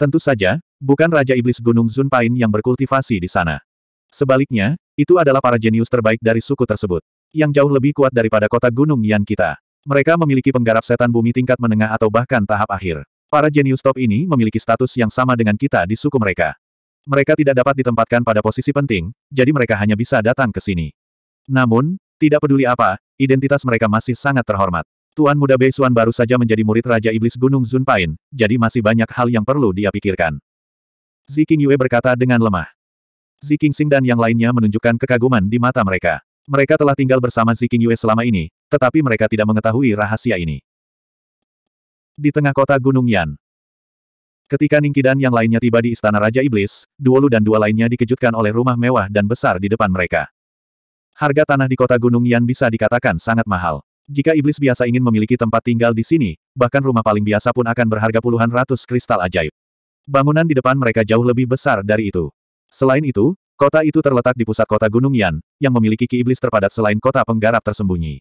Tentu saja, bukan Raja Iblis Gunung Zunpain yang berkultivasi di sana. Sebaliknya, itu adalah para jenius terbaik dari suku tersebut. Yang jauh lebih kuat daripada kota Gunung Yan kita. Mereka memiliki penggarap setan bumi tingkat menengah atau bahkan tahap akhir. Para jenius top ini memiliki status yang sama dengan kita di suku mereka. Mereka tidak dapat ditempatkan pada posisi penting, jadi mereka hanya bisa datang ke sini. Namun, tidak peduli apa, Identitas mereka masih sangat terhormat. Tuan muda Bei Suan baru saja menjadi murid Raja Iblis Gunung Zunpain, jadi masih banyak hal yang perlu dia pikirkan. Ziking Yue berkata dengan lemah. Ziking Sing dan yang lainnya menunjukkan kekaguman di mata mereka. Mereka telah tinggal bersama Ziking Yue selama ini, tetapi mereka tidak mengetahui rahasia ini. Di tengah kota Gunung Yan. Ketika Ningki dan yang lainnya tiba di Istana Raja Iblis, Duolu dan dua lainnya dikejutkan oleh rumah mewah dan besar di depan mereka. Harga tanah di kota Gunung Yan bisa dikatakan sangat mahal. Jika iblis biasa ingin memiliki tempat tinggal di sini, bahkan rumah paling biasa pun akan berharga puluhan ratus kristal ajaib. Bangunan di depan mereka jauh lebih besar dari itu. Selain itu, kota itu terletak di pusat kota Gunung Yan, yang memiliki ki iblis terpadat selain kota penggarap tersembunyi.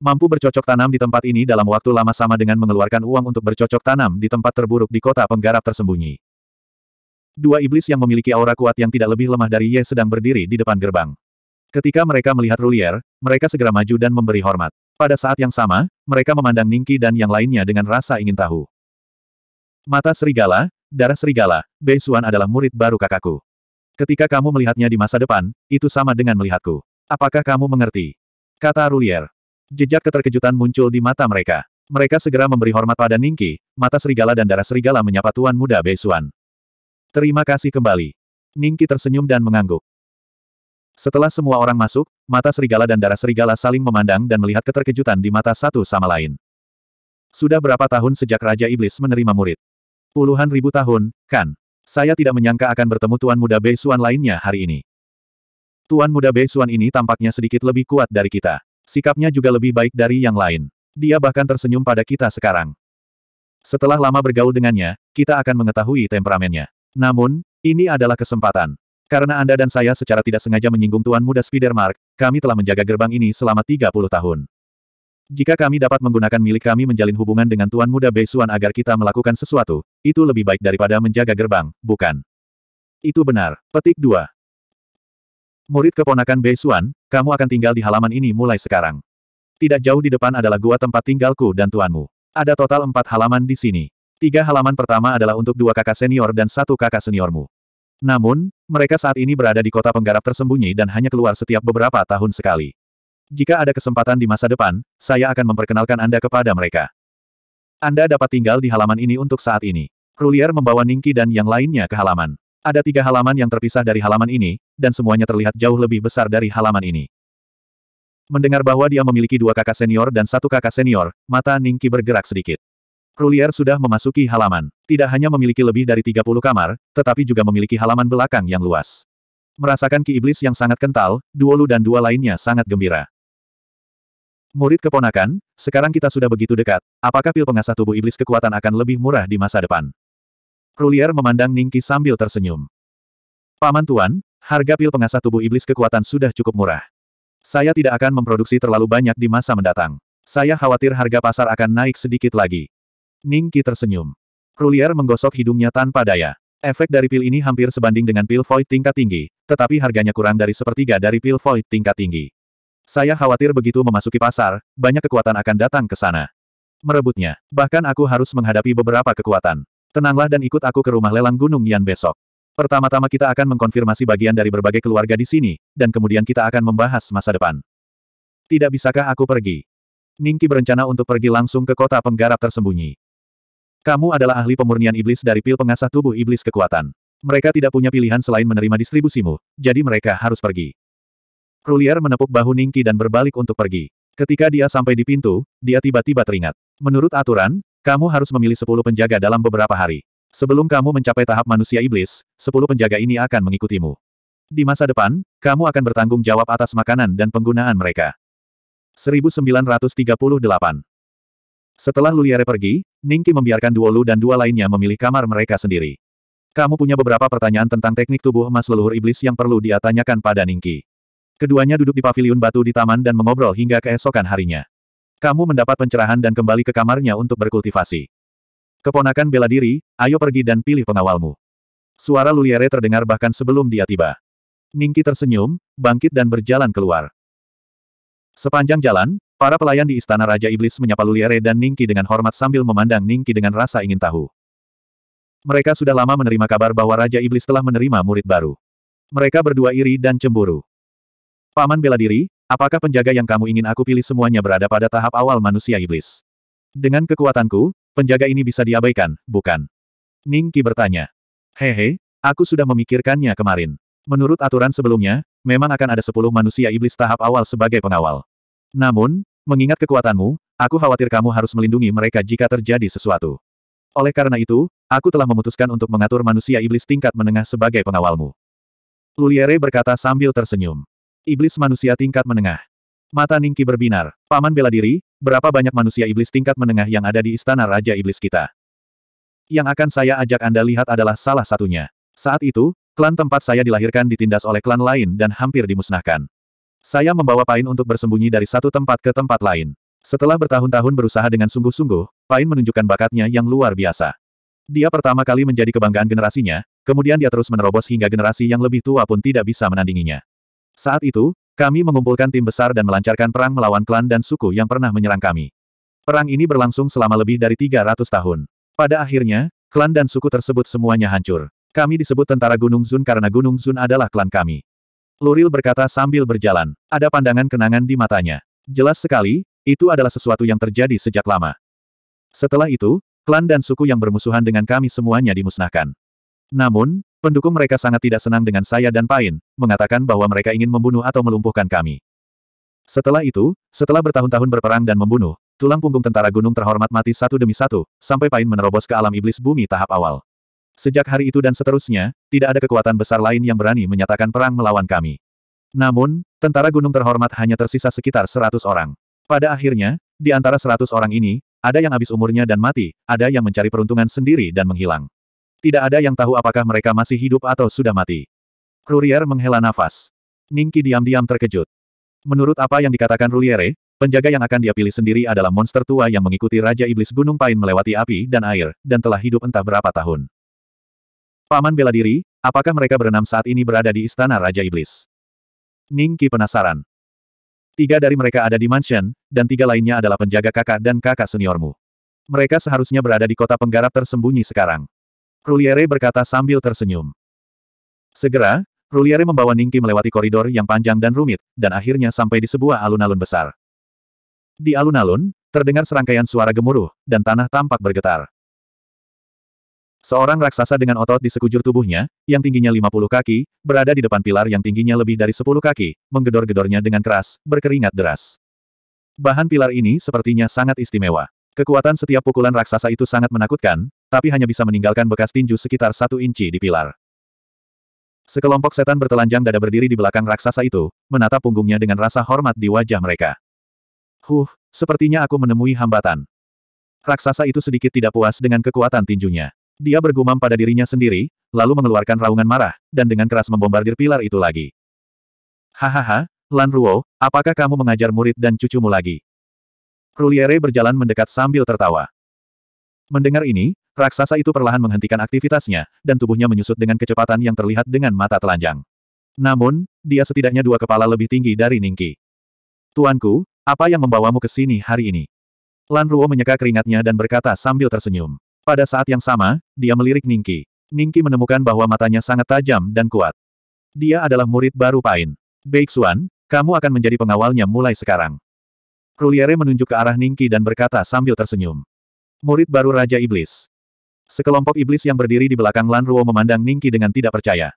Mampu bercocok tanam di tempat ini dalam waktu lama sama dengan mengeluarkan uang untuk bercocok tanam di tempat terburuk di kota penggarap tersembunyi. Dua iblis yang memiliki aura kuat yang tidak lebih lemah dari Ye sedang berdiri di depan gerbang. Ketika mereka melihat Rulier, mereka segera maju dan memberi hormat. Pada saat yang sama, mereka memandang Ningki dan yang lainnya dengan rasa ingin tahu. Mata serigala, darah serigala, Bei Xuan adalah murid baru kakakku. Ketika kamu melihatnya di masa depan, itu sama dengan melihatku. Apakah kamu mengerti? Kata Rulier. Jejak keterkejutan muncul di mata mereka. Mereka segera memberi hormat pada Ningki, mata serigala dan darah serigala menyapa Tuan Muda Bei Xuan. Terima kasih kembali. Ningki tersenyum dan mengangguk. Setelah semua orang masuk, mata serigala dan darah serigala saling memandang dan melihat keterkejutan di mata satu sama lain. Sudah berapa tahun sejak Raja Iblis menerima murid? Puluhan ribu tahun, kan? Saya tidak menyangka akan bertemu Tuan Muda Bei Suan lainnya hari ini. Tuan Muda Bei Suan ini tampaknya sedikit lebih kuat dari kita. Sikapnya juga lebih baik dari yang lain. Dia bahkan tersenyum pada kita sekarang. Setelah lama bergaul dengannya, kita akan mengetahui temperamennya. Namun, ini adalah kesempatan. Karena Anda dan saya secara tidak sengaja menyinggung Tuan Muda Spidermark, kami telah menjaga gerbang ini selama 30 tahun. Jika kami dapat menggunakan milik kami menjalin hubungan dengan Tuan Muda Beisuan agar kita melakukan sesuatu, itu lebih baik daripada menjaga gerbang, bukan? Itu benar. Petik 2. Murid keponakan Beisuan, kamu akan tinggal di halaman ini mulai sekarang. Tidak jauh di depan adalah gua tempat tinggalku dan tuanmu. Ada total empat halaman di sini. Tiga halaman pertama adalah untuk dua kakak senior dan satu kakak seniormu. Namun, mereka saat ini berada di kota penggarap tersembunyi dan hanya keluar setiap beberapa tahun sekali. Jika ada kesempatan di masa depan, saya akan memperkenalkan Anda kepada mereka. Anda dapat tinggal di halaman ini untuk saat ini. Rulier membawa Ningki dan yang lainnya ke halaman. Ada tiga halaman yang terpisah dari halaman ini, dan semuanya terlihat jauh lebih besar dari halaman ini. Mendengar bahwa dia memiliki dua kakak senior dan satu kakak senior, mata Ningki bergerak sedikit. Krulier sudah memasuki halaman. Tidak hanya memiliki lebih dari 30 kamar, tetapi juga memiliki halaman belakang yang luas. Merasakan ki iblis yang sangat kental, Duolu dan dua lainnya sangat gembira. Murid keponakan, sekarang kita sudah begitu dekat, apakah pil pengasah tubuh iblis kekuatan akan lebih murah di masa depan? Krulier memandang Ningki sambil tersenyum. Paman Tuan, harga pil pengasah tubuh iblis kekuatan sudah cukup murah. Saya tidak akan memproduksi terlalu banyak di masa mendatang. Saya khawatir harga pasar akan naik sedikit lagi. Ning Qi tersenyum. Rulier menggosok hidungnya tanpa daya. Efek dari pil ini hampir sebanding dengan pil void tingkat tinggi, tetapi harganya kurang dari sepertiga dari pil void tingkat tinggi. Saya khawatir begitu memasuki pasar, banyak kekuatan akan datang ke sana. Merebutnya, bahkan aku harus menghadapi beberapa kekuatan. Tenanglah dan ikut aku ke rumah lelang Gunung Yan besok. Pertama-tama kita akan mengkonfirmasi bagian dari berbagai keluarga di sini, dan kemudian kita akan membahas masa depan. Tidak bisakah aku pergi? Ningki berencana untuk pergi langsung ke kota penggarap tersembunyi. Kamu adalah ahli pemurnian iblis dari pil pengasah tubuh iblis kekuatan. Mereka tidak punya pilihan selain menerima distribusimu, jadi mereka harus pergi. Rulier menepuk bahu Ningki dan berbalik untuk pergi. Ketika dia sampai di pintu, dia tiba-tiba teringat. Menurut aturan, kamu harus memilih 10 penjaga dalam beberapa hari. Sebelum kamu mencapai tahap manusia iblis, 10 penjaga ini akan mengikutimu. Di masa depan, kamu akan bertanggung jawab atas makanan dan penggunaan mereka. 1938 setelah Luliere pergi, Ningki membiarkan Duo Lu dan dua lainnya memilih kamar mereka sendiri. Kamu punya beberapa pertanyaan tentang teknik tubuh emas leluhur iblis yang perlu dia tanyakan pada Ningki. Keduanya duduk di paviliun batu di taman dan mengobrol hingga keesokan harinya. Kamu mendapat pencerahan dan kembali ke kamarnya untuk berkultivasi. Keponakan bela diri, ayo pergi dan pilih pengawalmu. Suara Luliere terdengar bahkan sebelum dia tiba. Ningki tersenyum, bangkit dan berjalan keluar. Sepanjang jalan, Para pelayan di Istana Raja Iblis menyapa Luliare dan Ningki dengan hormat sambil memandang Ningki dengan rasa ingin tahu. Mereka sudah lama menerima kabar bahwa Raja Iblis telah menerima murid baru. Mereka berdua iri dan cemburu. Paman bela diri, apakah penjaga yang kamu ingin aku pilih semuanya berada pada tahap awal manusia iblis? Dengan kekuatanku, penjaga ini bisa diabaikan, bukan? Ningki bertanya. Hehe, aku sudah memikirkannya kemarin. Menurut aturan sebelumnya, memang akan ada sepuluh manusia iblis tahap awal sebagai pengawal. Namun, mengingat kekuatanmu, aku khawatir kamu harus melindungi mereka jika terjadi sesuatu. Oleh karena itu, aku telah memutuskan untuk mengatur manusia iblis tingkat menengah sebagai pengawalmu. Luliere berkata sambil tersenyum. Iblis manusia tingkat menengah. Mata Ningki berbinar. Paman bela diri, berapa banyak manusia iblis tingkat menengah yang ada di istana Raja Iblis kita? Yang akan saya ajak Anda lihat adalah salah satunya. Saat itu, klan tempat saya dilahirkan ditindas oleh klan lain dan hampir dimusnahkan. Saya membawa Pain untuk bersembunyi dari satu tempat ke tempat lain. Setelah bertahun-tahun berusaha dengan sungguh-sungguh, Pain menunjukkan bakatnya yang luar biasa. Dia pertama kali menjadi kebanggaan generasinya, kemudian dia terus menerobos hingga generasi yang lebih tua pun tidak bisa menandinginya. Saat itu, kami mengumpulkan tim besar dan melancarkan perang melawan klan dan suku yang pernah menyerang kami. Perang ini berlangsung selama lebih dari 300 tahun. Pada akhirnya, klan dan suku tersebut semuanya hancur. Kami disebut Tentara Gunung Zun karena Gunung Zun adalah klan kami. Luril berkata sambil berjalan. Ada pandangan kenangan di matanya. Jelas sekali, itu adalah sesuatu yang terjadi sejak lama. Setelah itu, klan dan suku yang bermusuhan dengan kami semuanya dimusnahkan. Namun, pendukung mereka sangat tidak senang dengan saya dan Pain, mengatakan bahwa mereka ingin membunuh atau melumpuhkan kami. Setelah itu, setelah bertahun-tahun berperang dan membunuh, tulang punggung tentara gunung terhormat mati satu demi satu, sampai Pain menerobos ke alam iblis bumi tahap awal. Sejak hari itu dan seterusnya, tidak ada kekuatan besar lain yang berani menyatakan perang melawan kami. Namun, tentara gunung terhormat hanya tersisa sekitar seratus orang. Pada akhirnya, di antara seratus orang ini, ada yang habis umurnya dan mati, ada yang mencari peruntungan sendiri dan menghilang. Tidak ada yang tahu apakah mereka masih hidup atau sudah mati. Rurier menghela nafas. Ningki diam-diam terkejut. Menurut apa yang dikatakan Ruliere, penjaga yang akan dia pilih sendiri adalah monster tua yang mengikuti Raja Iblis Gunung Pain melewati api dan air, dan telah hidup entah berapa tahun. Paman bela diri, apakah mereka berenam saat ini berada di istana Raja Iblis? Ning penasaran. Tiga dari mereka ada di mansion, dan tiga lainnya adalah penjaga kakak dan kakak seniormu. Mereka seharusnya berada di kota penggarap tersembunyi sekarang. Ruliere berkata sambil tersenyum. Segera, Ruliere membawa Ningki melewati koridor yang panjang dan rumit, dan akhirnya sampai di sebuah alun-alun besar. Di alun-alun, terdengar serangkaian suara gemuruh, dan tanah tampak bergetar. Seorang raksasa dengan otot di sekujur tubuhnya, yang tingginya 50 kaki, berada di depan pilar yang tingginya lebih dari 10 kaki, menggedor-gedornya dengan keras, berkeringat deras. Bahan pilar ini sepertinya sangat istimewa. Kekuatan setiap pukulan raksasa itu sangat menakutkan, tapi hanya bisa meninggalkan bekas tinju sekitar satu inci di pilar. Sekelompok setan bertelanjang dada berdiri di belakang raksasa itu, menatap punggungnya dengan rasa hormat di wajah mereka. Huh, sepertinya aku menemui hambatan. Raksasa itu sedikit tidak puas dengan kekuatan tinjunya. Dia bergumam pada dirinya sendiri, lalu mengeluarkan raungan marah, dan dengan keras membombardir pilar itu lagi. Hahaha, Lan Ruo, apakah kamu mengajar murid dan cucumu lagi? Ruliere berjalan mendekat sambil tertawa. Mendengar ini, raksasa itu perlahan menghentikan aktivitasnya, dan tubuhnya menyusut dengan kecepatan yang terlihat dengan mata telanjang. Namun, dia setidaknya dua kepala lebih tinggi dari Ningki. Tuanku, apa yang membawamu ke sini hari ini? Lan Ruo menyeka keringatnya dan berkata sambil tersenyum. Pada saat yang sama, dia melirik Ningki. Ningki menemukan bahwa matanya sangat tajam dan kuat. Dia adalah murid baru Pain. Beixuan, kamu akan menjadi pengawalnya mulai sekarang. Ruliere menunjuk ke arah Ningki dan berkata sambil tersenyum. Murid baru Raja Iblis. Sekelompok iblis yang berdiri di belakang Lan Ruo memandang Ningki dengan tidak percaya.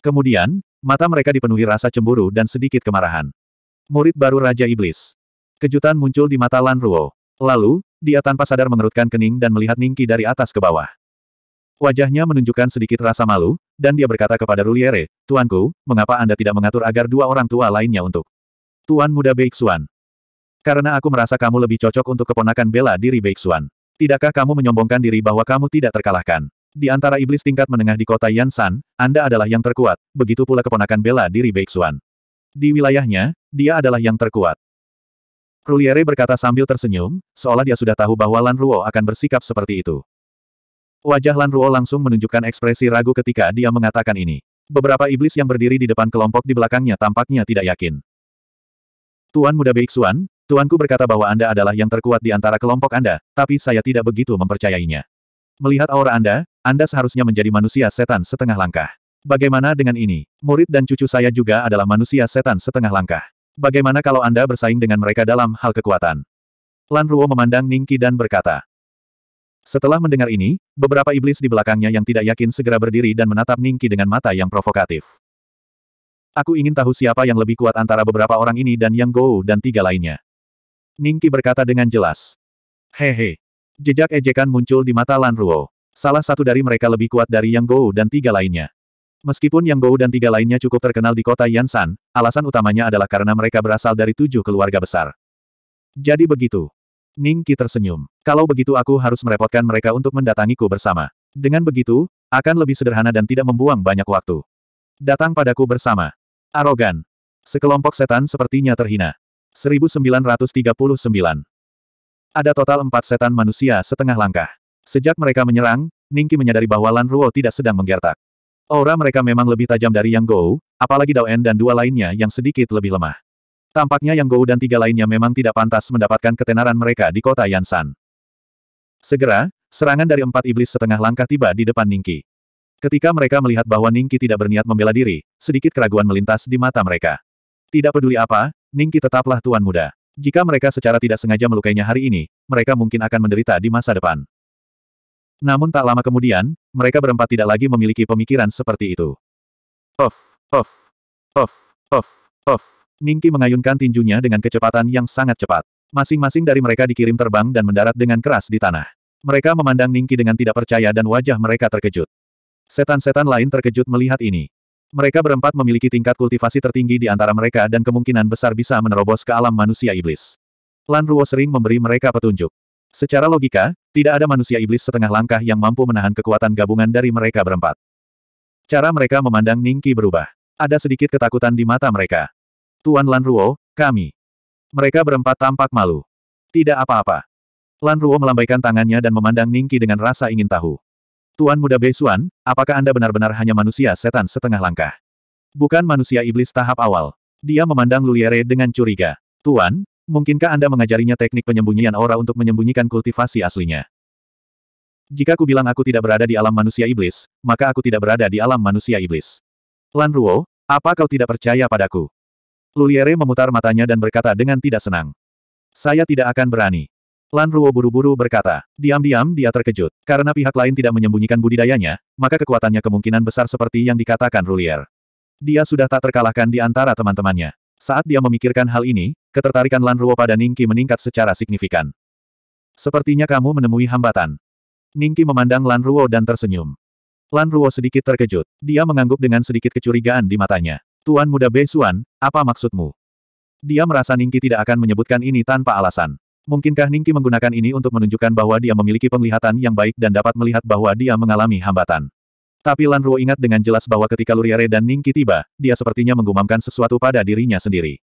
Kemudian, mata mereka dipenuhi rasa cemburu dan sedikit kemarahan. Murid baru Raja Iblis. Kejutan muncul di mata Lan Ruo. Lalu, dia tanpa sadar mengerutkan kening dan melihat Ningki dari atas ke bawah. Wajahnya menunjukkan sedikit rasa malu, dan dia berkata kepada Ruliere, Tuanku, mengapa Anda tidak mengatur agar dua orang tua lainnya untuk Tuan muda Beiksuan? Karena aku merasa kamu lebih cocok untuk keponakan bela diri Beiksuan. Tidakkah kamu menyombongkan diri bahwa kamu tidak terkalahkan? Di antara iblis tingkat menengah di kota Yansan, Anda adalah yang terkuat, begitu pula keponakan bela diri Beiksuan. Di wilayahnya, dia adalah yang terkuat. Ruliere berkata sambil tersenyum, seolah dia sudah tahu bahwa Lan Ruo akan bersikap seperti itu. Wajah Lan Ruo langsung menunjukkan ekspresi ragu ketika dia mengatakan ini. Beberapa iblis yang berdiri di depan kelompok di belakangnya tampaknya tidak yakin. Tuan Muda Beiksuan, Tuanku berkata bahwa Anda adalah yang terkuat di antara kelompok Anda, tapi saya tidak begitu mempercayainya. Melihat aura Anda, Anda seharusnya menjadi manusia setan setengah langkah. Bagaimana dengan ini? Murid dan cucu saya juga adalah manusia setan setengah langkah. Bagaimana kalau Anda bersaing dengan mereka dalam hal kekuatan? Lan Ruo memandang Ningki dan berkata. Setelah mendengar ini, beberapa iblis di belakangnya yang tidak yakin segera berdiri dan menatap Ningki dengan mata yang provokatif. Aku ingin tahu siapa yang lebih kuat antara beberapa orang ini dan Yang Gou dan tiga lainnya. Ningki berkata dengan jelas. Hehe. Jejak ejekan muncul di mata Lan Ruo. Salah satu dari mereka lebih kuat dari Yang Gou dan tiga lainnya. Meskipun Yang Gou dan tiga lainnya cukup terkenal di kota Yansan, alasan utamanya adalah karena mereka berasal dari tujuh keluarga besar. Jadi begitu. Ning Qi tersenyum. Kalau begitu aku harus merepotkan mereka untuk mendatangiku bersama. Dengan begitu, akan lebih sederhana dan tidak membuang banyak waktu. Datang padaku bersama. Arogan. Sekelompok setan sepertinya terhina. 1939. Ada total empat setan manusia setengah langkah. Sejak mereka menyerang, Ningki menyadari bahwa Lan Ruo tidak sedang menggertak. Aura mereka memang lebih tajam dari Yang Gou, apalagi Daoen dan dua lainnya yang sedikit lebih lemah. Tampaknya Yang Gou dan tiga lainnya memang tidak pantas mendapatkan ketenaran mereka di kota Yansan. Segera, serangan dari empat iblis setengah langkah tiba di depan Ningki. Ketika mereka melihat bahwa Ningki tidak berniat membela diri, sedikit keraguan melintas di mata mereka. Tidak peduli apa, Ningki tetaplah tuan muda. Jika mereka secara tidak sengaja melukainya hari ini, mereka mungkin akan menderita di masa depan. Namun tak lama kemudian, mereka berempat tidak lagi memiliki pemikiran seperti itu. Off, off, off, off, off. Ningki mengayunkan tinjunya dengan kecepatan yang sangat cepat. Masing-masing dari mereka dikirim terbang dan mendarat dengan keras di tanah. Mereka memandang Ningki dengan tidak percaya dan wajah mereka terkejut. Setan-setan lain terkejut melihat ini. Mereka berempat memiliki tingkat kultivasi tertinggi di antara mereka dan kemungkinan besar bisa menerobos ke alam manusia iblis. Lan Ruo sering memberi mereka petunjuk. Secara logika, tidak ada manusia iblis setengah langkah yang mampu menahan kekuatan gabungan dari mereka berempat. Cara mereka memandang Ningki berubah. Ada sedikit ketakutan di mata mereka. Tuan Lan Ruo, kami. Mereka berempat tampak malu. Tidak apa-apa. Lan Ruo melambaikan tangannya dan memandang Ningki dengan rasa ingin tahu. Tuan muda Beisuan, apakah Anda benar-benar hanya manusia setan setengah langkah? Bukan manusia iblis tahap awal. Dia memandang Luliere dengan curiga. Tuan, mungkinkah Anda mengajarinya teknik penyembunyian aura untuk menyembunyikan kultivasi aslinya? Jika ku bilang aku tidak berada di alam manusia iblis, maka aku tidak berada di alam manusia iblis. Lan Ruo, apa kau tidak percaya padaku? Luliere memutar matanya dan berkata dengan tidak senang. Saya tidak akan berani. Lan Ruo buru-buru berkata. Diam-diam dia terkejut. Karena pihak lain tidak menyembunyikan budidayanya, maka kekuatannya kemungkinan besar seperti yang dikatakan Rulier. Dia sudah tak terkalahkan di antara teman-temannya. Saat dia memikirkan hal ini, ketertarikan Lan Ruo pada Ningki meningkat secara signifikan. Sepertinya kamu menemui hambatan. Ningki memandang Lan Ruo dan tersenyum. Lan Ruo sedikit terkejut. Dia mengangguk dengan sedikit kecurigaan di matanya. Tuan muda Beisuan, apa maksudmu? Dia merasa Ningki tidak akan menyebutkan ini tanpa alasan. Mungkinkah Ningki menggunakan ini untuk menunjukkan bahwa dia memiliki penglihatan yang baik dan dapat melihat bahwa dia mengalami hambatan? Tapi Lan Ruo ingat dengan jelas bahwa ketika Luriare dan Ningki tiba, dia sepertinya menggumamkan sesuatu pada dirinya sendiri.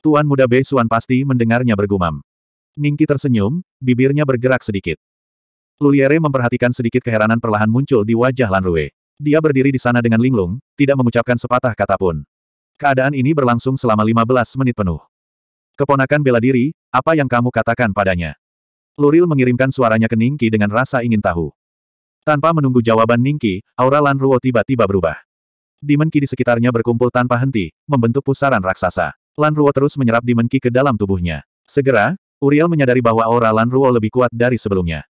Tuan muda Bei Suan pasti mendengarnya bergumam. Ningki tersenyum, bibirnya bergerak sedikit. Luriare memperhatikan sedikit keheranan perlahan muncul di wajah Lan Rue. Dia berdiri di sana dengan linglung, tidak mengucapkan sepatah kata pun. Keadaan ini berlangsung selama 15 menit penuh. Keponakan bela diri, apa yang kamu katakan padanya? Luril mengirimkan suaranya ke Ningki dengan rasa ingin tahu. Tanpa menunggu jawaban Ningki, aura Lan Ruo tiba-tiba berubah. Demon Ki di sekitarnya berkumpul tanpa henti, membentuk pusaran raksasa. Lan Ruo terus menyerap Demon Ki ke dalam tubuhnya. Segera, Uriel menyadari bahwa aura Lan Ruo lebih kuat dari sebelumnya.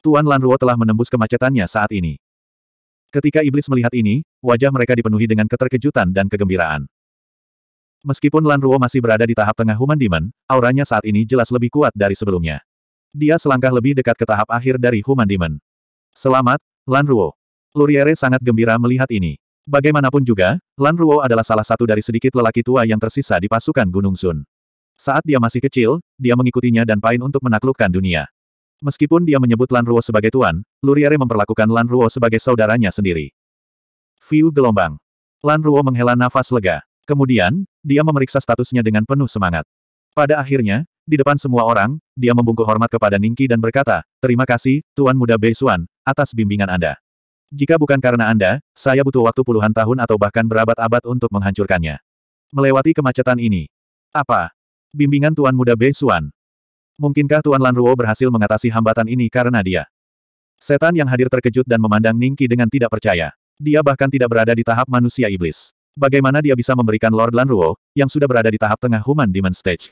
Tuan Lan Ruo telah menembus kemacetannya saat ini. Ketika iblis melihat ini, wajah mereka dipenuhi dengan keterkejutan dan kegembiraan. Meskipun Lan Ruo masih berada di tahap tengah Human Demon, auranya saat ini jelas lebih kuat dari sebelumnya. Dia selangkah lebih dekat ke tahap akhir dari Human Demon. Selamat, Lan Ruo. Luriere sangat gembira melihat ini. Bagaimanapun juga, Lan Ruo adalah salah satu dari sedikit lelaki tua yang tersisa di pasukan Gunung Sun. Saat dia masih kecil, dia mengikutinya dan Pain untuk menaklukkan dunia. Meskipun dia menyebut Lan Ruo sebagai tuan, Luriere memperlakukan Lan Ruo sebagai saudaranya sendiri. View gelombang. Lan Ruo menghela nafas lega. Kemudian, dia memeriksa statusnya dengan penuh semangat. Pada akhirnya, di depan semua orang, dia membungkuk hormat kepada Ningki dan berkata, Terima kasih, Tuan Muda Beisuan, atas bimbingan Anda. Jika bukan karena Anda, saya butuh waktu puluhan tahun atau bahkan berabad-abad untuk menghancurkannya. Melewati kemacetan ini. Apa? Bimbingan Tuan Muda Beisuan. Mungkinkah Tuan Lan Ruo berhasil mengatasi hambatan ini karena dia? Setan yang hadir terkejut dan memandang Ningki dengan tidak percaya. Dia bahkan tidak berada di tahap manusia iblis. Bagaimana dia bisa memberikan Lord Lan Ruo, yang sudah berada di tahap tengah Human Demon Stage?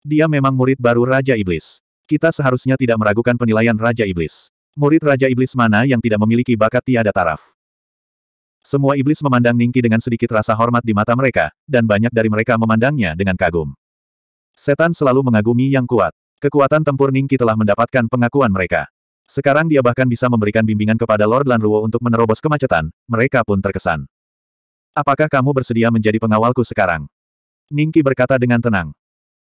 Dia memang murid baru Raja Iblis. Kita seharusnya tidak meragukan penilaian Raja Iblis. Murid Raja Iblis mana yang tidak memiliki bakat tiada taraf? Semua iblis memandang Ningki dengan sedikit rasa hormat di mata mereka, dan banyak dari mereka memandangnya dengan kagum. Setan selalu mengagumi yang kuat. Kekuatan tempur Ningki telah mendapatkan pengakuan mereka. Sekarang dia bahkan bisa memberikan bimbingan kepada Lord Lanruo untuk menerobos kemacetan, mereka pun terkesan. Apakah kamu bersedia menjadi pengawalku sekarang? Ningki berkata dengan tenang.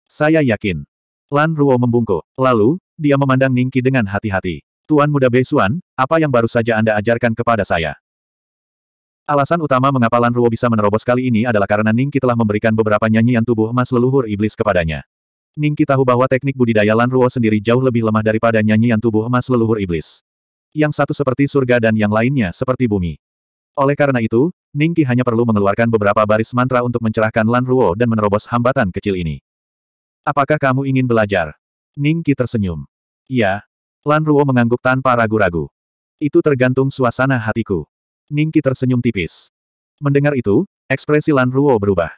Saya yakin. Lan Ruo membungkuk. Lalu, dia memandang Ningki dengan hati-hati. Tuan Muda Beisuan, apa yang baru saja Anda ajarkan kepada saya? Alasan utama mengapa Lan Ruo bisa menerobos kali ini adalah karena Ningki telah memberikan beberapa nyanyian tubuh emas leluhur iblis kepadanya. Ningki tahu bahwa teknik budidaya Lan Ruo sendiri jauh lebih lemah daripada nyanyian tubuh emas leluhur iblis. Yang satu seperti surga dan yang lainnya seperti bumi. Oleh karena itu, Ningki hanya perlu mengeluarkan beberapa baris mantra untuk mencerahkan Lan Ruo dan menerobos hambatan kecil ini. Apakah kamu ingin belajar? Ning Qi tersenyum. Ya, Lan Ruo mengangguk tanpa ragu-ragu. Itu tergantung suasana hatiku. Ning Qi tersenyum tipis. Mendengar itu, ekspresi Lan Ruo berubah.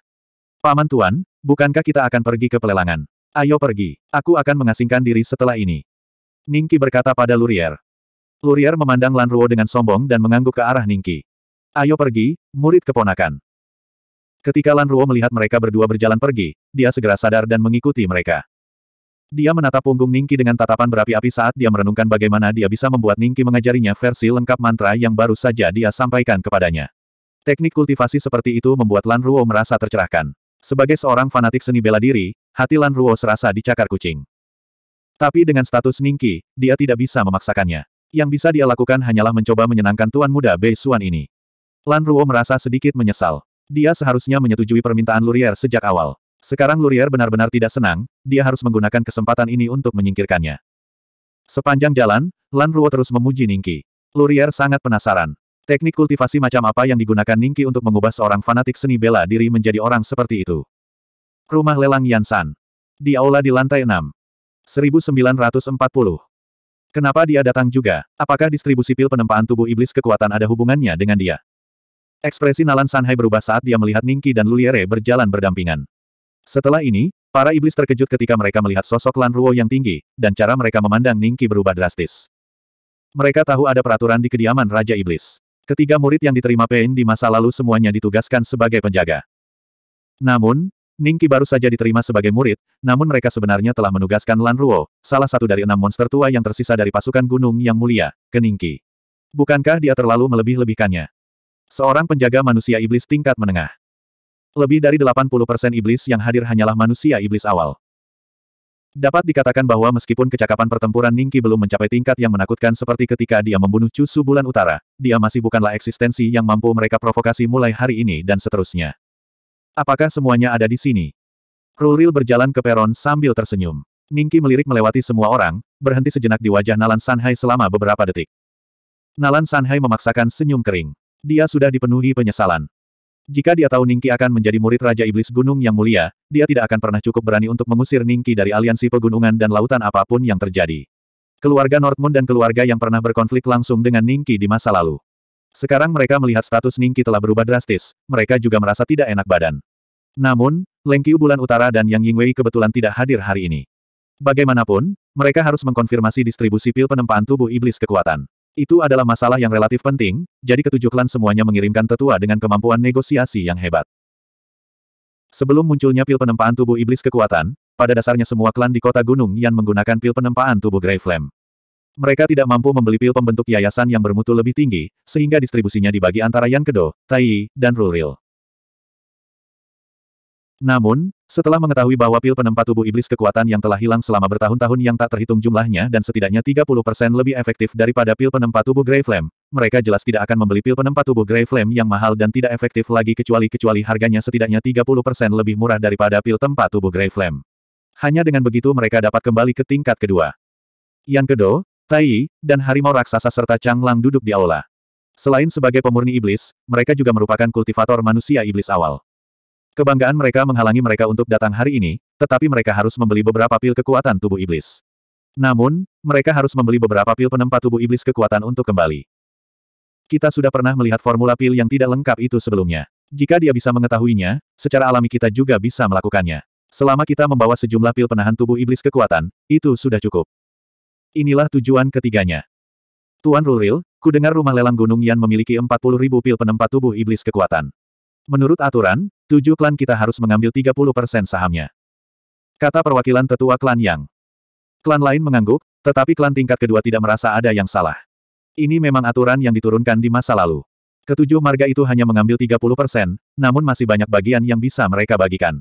Paman Tuan, bukankah kita akan pergi ke pelelangan? Ayo pergi, aku akan mengasingkan diri setelah ini. Ning Qi berkata pada Lurier. Lurier memandang Lan Ruo dengan sombong dan mengangguk ke arah Ning Qi. Ayo pergi, murid keponakan. Ketika Lan Ruo melihat mereka berdua berjalan pergi, dia segera sadar dan mengikuti mereka. Dia menatap punggung Ningki dengan tatapan berapi-api saat dia merenungkan bagaimana dia bisa membuat Ningki mengajarinya versi lengkap mantra yang baru saja dia sampaikan kepadanya. Teknik kultivasi seperti itu membuat Lan Ruo merasa tercerahkan. Sebagai seorang fanatik seni bela diri, hati Lan Ruo serasa dicakar kucing. Tapi dengan status Ningki, dia tidak bisa memaksakannya. Yang bisa dia lakukan hanyalah mencoba menyenangkan Tuan Muda Bei Suan ini. Lan Ruo merasa sedikit menyesal. Dia seharusnya menyetujui permintaan Lurier sejak awal. Sekarang Lurier benar-benar tidak senang, dia harus menggunakan kesempatan ini untuk menyingkirkannya. Sepanjang jalan, Lan Ruo terus memuji Ningki. Lurier sangat penasaran. Teknik kultivasi macam apa yang digunakan Ningki untuk mengubah seorang fanatik seni bela diri menjadi orang seperti itu. Rumah lelang Yansan. Di aula di lantai 6. 1940. Kenapa dia datang juga? Apakah distribusi pil penempaan tubuh iblis kekuatan ada hubungannya dengan dia? Ekspresi Nalan Sanhai berubah saat dia melihat Ningki dan Luliere berjalan berdampingan. Setelah ini, para iblis terkejut ketika mereka melihat sosok Lan Ruo yang tinggi, dan cara mereka memandang Ningki berubah drastis. Mereka tahu ada peraturan di kediaman Raja Iblis. Ketiga murid yang diterima Pain di masa lalu semuanya ditugaskan sebagai penjaga. Namun, Ningki baru saja diterima sebagai murid, namun mereka sebenarnya telah menugaskan Lan Ruo, salah satu dari enam monster tua yang tersisa dari pasukan gunung yang mulia, ke Ningki. Bukankah dia terlalu melebih-lebihkannya? Seorang penjaga manusia iblis tingkat menengah. Lebih dari 80% iblis yang hadir hanyalah manusia iblis awal. Dapat dikatakan bahwa meskipun kecakapan pertempuran Ningki belum mencapai tingkat yang menakutkan seperti ketika dia membunuh Cusu Bulan Utara, dia masih bukanlah eksistensi yang mampu mereka provokasi mulai hari ini dan seterusnya. Apakah semuanya ada di sini? Ruril berjalan ke peron sambil tersenyum. Ningki melirik melewati semua orang, berhenti sejenak di wajah Nalan Sanhai selama beberapa detik. Nalan Sanhai memaksakan senyum kering. Dia sudah dipenuhi penyesalan. Jika dia tahu Ningki akan menjadi murid Raja Iblis Gunung yang mulia, dia tidak akan pernah cukup berani untuk mengusir Ningki dari aliansi pegunungan dan lautan apapun yang terjadi. Keluarga Northmoon dan keluarga yang pernah berkonflik langsung dengan Ningki di masa lalu. Sekarang mereka melihat status Ningki telah berubah drastis, mereka juga merasa tidak enak badan. Namun, Lengki Bulan Utara dan Yang Yingwei kebetulan tidak hadir hari ini. Bagaimanapun, mereka harus mengkonfirmasi distribusi pil penempaan tubuh iblis kekuatan. Itu adalah masalah yang relatif penting, jadi ketujuh klan semuanya mengirimkan tetua dengan kemampuan negosiasi yang hebat. Sebelum munculnya pil penempaan tubuh iblis kekuatan, pada dasarnya semua klan di kota Gunung yang menggunakan pil penempaan tubuh Grey Flame. Mereka tidak mampu membeli pil pembentuk yayasan yang bermutu lebih tinggi, sehingga distribusinya dibagi antara Yan Kedo, Tai, dan Ruril. Namun, setelah mengetahui bahwa pil penempat tubuh iblis kekuatan yang telah hilang selama bertahun-tahun yang tak terhitung jumlahnya dan setidaknya 30% lebih efektif daripada pil penempat tubuh Grey Flame, mereka jelas tidak akan membeli pil penempat tubuh Grey Flame yang mahal dan tidak efektif lagi kecuali-kecuali harganya setidaknya 30% lebih murah daripada pil tempat tubuh Grey Flame. Hanya dengan begitu mereka dapat kembali ke tingkat kedua. Yang kedua, Tai, dan harimau raksasa serta Chang Lang duduk di aula. Selain sebagai pemurni iblis, mereka juga merupakan kultivator manusia iblis awal. Kebanggaan mereka menghalangi mereka untuk datang hari ini, tetapi mereka harus membeli beberapa pil kekuatan tubuh iblis. Namun, mereka harus membeli beberapa pil penempat tubuh iblis kekuatan untuk kembali. Kita sudah pernah melihat formula pil yang tidak lengkap itu sebelumnya. Jika dia bisa mengetahuinya, secara alami kita juga bisa melakukannya. Selama kita membawa sejumlah pil penahan tubuh iblis kekuatan, itu sudah cukup. Inilah tujuan ketiganya. Tuan Ruril, ku dengar rumah lelang Gunung Yan memiliki 40.000 pil penempat tubuh iblis kekuatan. Menurut aturan, tujuh klan kita harus mengambil 30% sahamnya. Kata perwakilan tetua klan Yang. Klan lain mengangguk, tetapi klan tingkat kedua tidak merasa ada yang salah. Ini memang aturan yang diturunkan di masa lalu. Ketujuh marga itu hanya mengambil 30%, namun masih banyak bagian yang bisa mereka bagikan.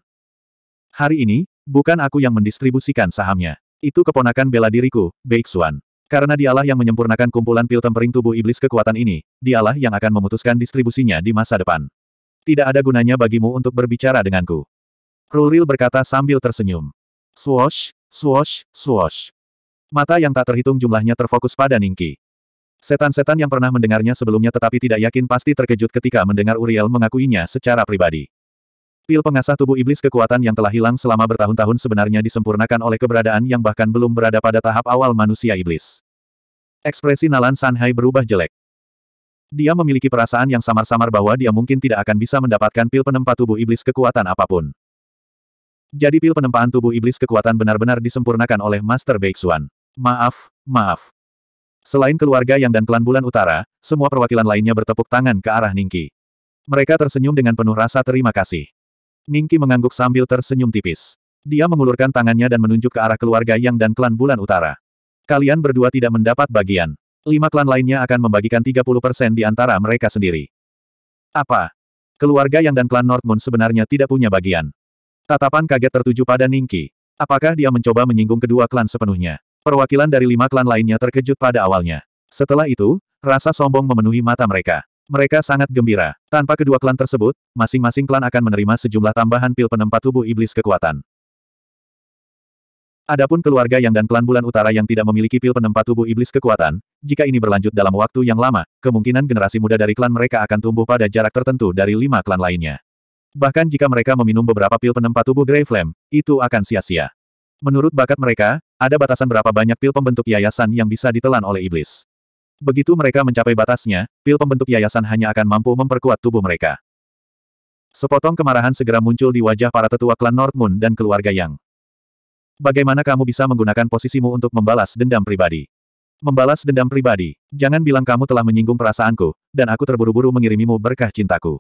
Hari ini, bukan aku yang mendistribusikan sahamnya. Itu keponakan bela diriku, Beixuan. Karena dialah yang menyempurnakan kumpulan pil tempering tubuh iblis kekuatan ini, dialah yang akan memutuskan distribusinya di masa depan. Tidak ada gunanya bagimu untuk berbicara denganku. Kruril berkata sambil tersenyum. Swosh, swosh, swosh. Mata yang tak terhitung jumlahnya terfokus pada Ningki. Setan-setan yang pernah mendengarnya sebelumnya tetapi tidak yakin pasti terkejut ketika mendengar Uriel mengakuinya secara pribadi. Pil pengasah tubuh iblis kekuatan yang telah hilang selama bertahun-tahun sebenarnya disempurnakan oleh keberadaan yang bahkan belum berada pada tahap awal manusia iblis. Ekspresi Nalan Sanhai berubah jelek. Dia memiliki perasaan yang samar-samar bahwa dia mungkin tidak akan bisa mendapatkan pil penempa tubuh iblis kekuatan apapun. Jadi pil penempaan tubuh iblis kekuatan benar-benar disempurnakan oleh Master Baixuan. Maaf, maaf. Selain keluarga yang dan klan bulan utara, semua perwakilan lainnya bertepuk tangan ke arah Ningki. Mereka tersenyum dengan penuh rasa terima kasih. Ningki mengangguk sambil tersenyum tipis. Dia mengulurkan tangannya dan menunjuk ke arah keluarga yang dan klan bulan utara. Kalian berdua tidak mendapat bagian. Lima klan lainnya akan membagikan 30% di antara mereka sendiri. Apa? Keluarga yang dan klan North sebenarnya tidak punya bagian. Tatapan kaget tertuju pada Ningki. Apakah dia mencoba menyinggung kedua klan sepenuhnya? Perwakilan dari lima klan lainnya terkejut pada awalnya. Setelah itu, rasa sombong memenuhi mata mereka. Mereka sangat gembira. Tanpa kedua klan tersebut, masing-masing klan akan menerima sejumlah tambahan pil penempat tubuh iblis kekuatan. Adapun keluarga yang dan klan bulan utara yang tidak memiliki pil penempat tubuh iblis kekuatan, jika ini berlanjut dalam waktu yang lama, kemungkinan generasi muda dari klan mereka akan tumbuh pada jarak tertentu dari lima klan lainnya. Bahkan jika mereka meminum beberapa pil penempat tubuh Grey Flame, itu akan sia-sia. Menurut bakat mereka, ada batasan berapa banyak pil pembentuk yayasan yang bisa ditelan oleh iblis. Begitu mereka mencapai batasnya, pil pembentuk yayasan hanya akan mampu memperkuat tubuh mereka. Sepotong kemarahan segera muncul di wajah para tetua klan Northmoon dan keluarga Yang. Bagaimana kamu bisa menggunakan posisimu untuk membalas dendam pribadi? Membalas dendam pribadi. Jangan bilang kamu telah menyinggung perasaanku, dan aku terburu-buru mengirimimu berkah cintaku.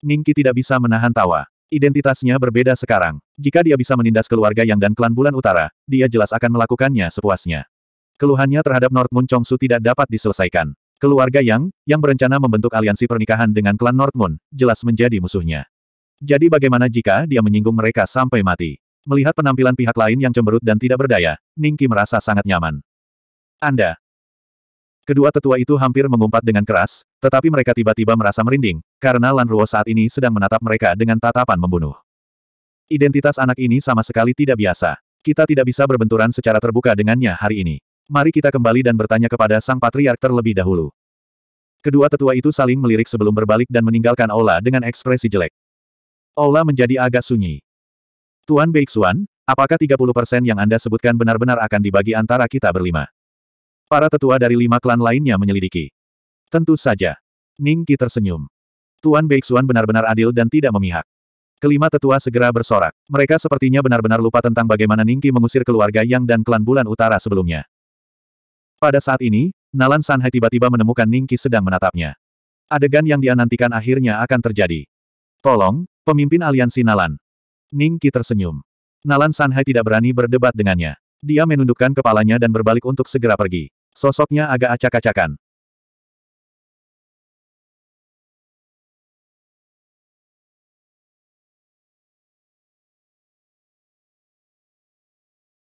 Ningki tidak bisa menahan tawa. Identitasnya berbeda sekarang. Jika dia bisa menindas keluarga Yang dan klan Bulan Utara, dia jelas akan melakukannya sepuasnya. Keluhannya terhadap North Moon Chongsu tidak dapat diselesaikan. Keluarga Yang, yang berencana membentuk aliansi pernikahan dengan klan North Moon, jelas menjadi musuhnya. Jadi bagaimana jika dia menyinggung mereka sampai mati? Melihat penampilan pihak lain yang cemberut dan tidak berdaya, Ningki merasa sangat nyaman. Anda. Kedua tetua itu hampir mengumpat dengan keras, tetapi mereka tiba-tiba merasa merinding, karena Lan Ruo saat ini sedang menatap mereka dengan tatapan membunuh. Identitas anak ini sama sekali tidak biasa. Kita tidak bisa berbenturan secara terbuka dengannya hari ini. Mari kita kembali dan bertanya kepada Sang Patriark terlebih dahulu. Kedua tetua itu saling melirik sebelum berbalik dan meninggalkan Ola dengan ekspresi jelek. Ola menjadi agak sunyi. Tuan Beixuan, apakah 30% yang Anda sebutkan benar-benar akan dibagi antara kita berlima? Para tetua dari lima klan lainnya menyelidiki. Tentu saja. Ning Qi tersenyum. Tuan Beixuan benar-benar adil dan tidak memihak. Kelima tetua segera bersorak. Mereka sepertinya benar-benar lupa tentang bagaimana Ning Qi mengusir keluarga Yang dan klan Bulan Utara sebelumnya. Pada saat ini, Nalan Sanhai tiba-tiba menemukan Ning Qi sedang menatapnya. Adegan yang dia nantikan akhirnya akan terjadi. Tolong, pemimpin aliansi Nalan. Ning Qi tersenyum. Nalan Sanhai tidak berani berdebat dengannya. Dia menundukkan kepalanya dan berbalik untuk segera pergi. Sosoknya agak acak-acakan.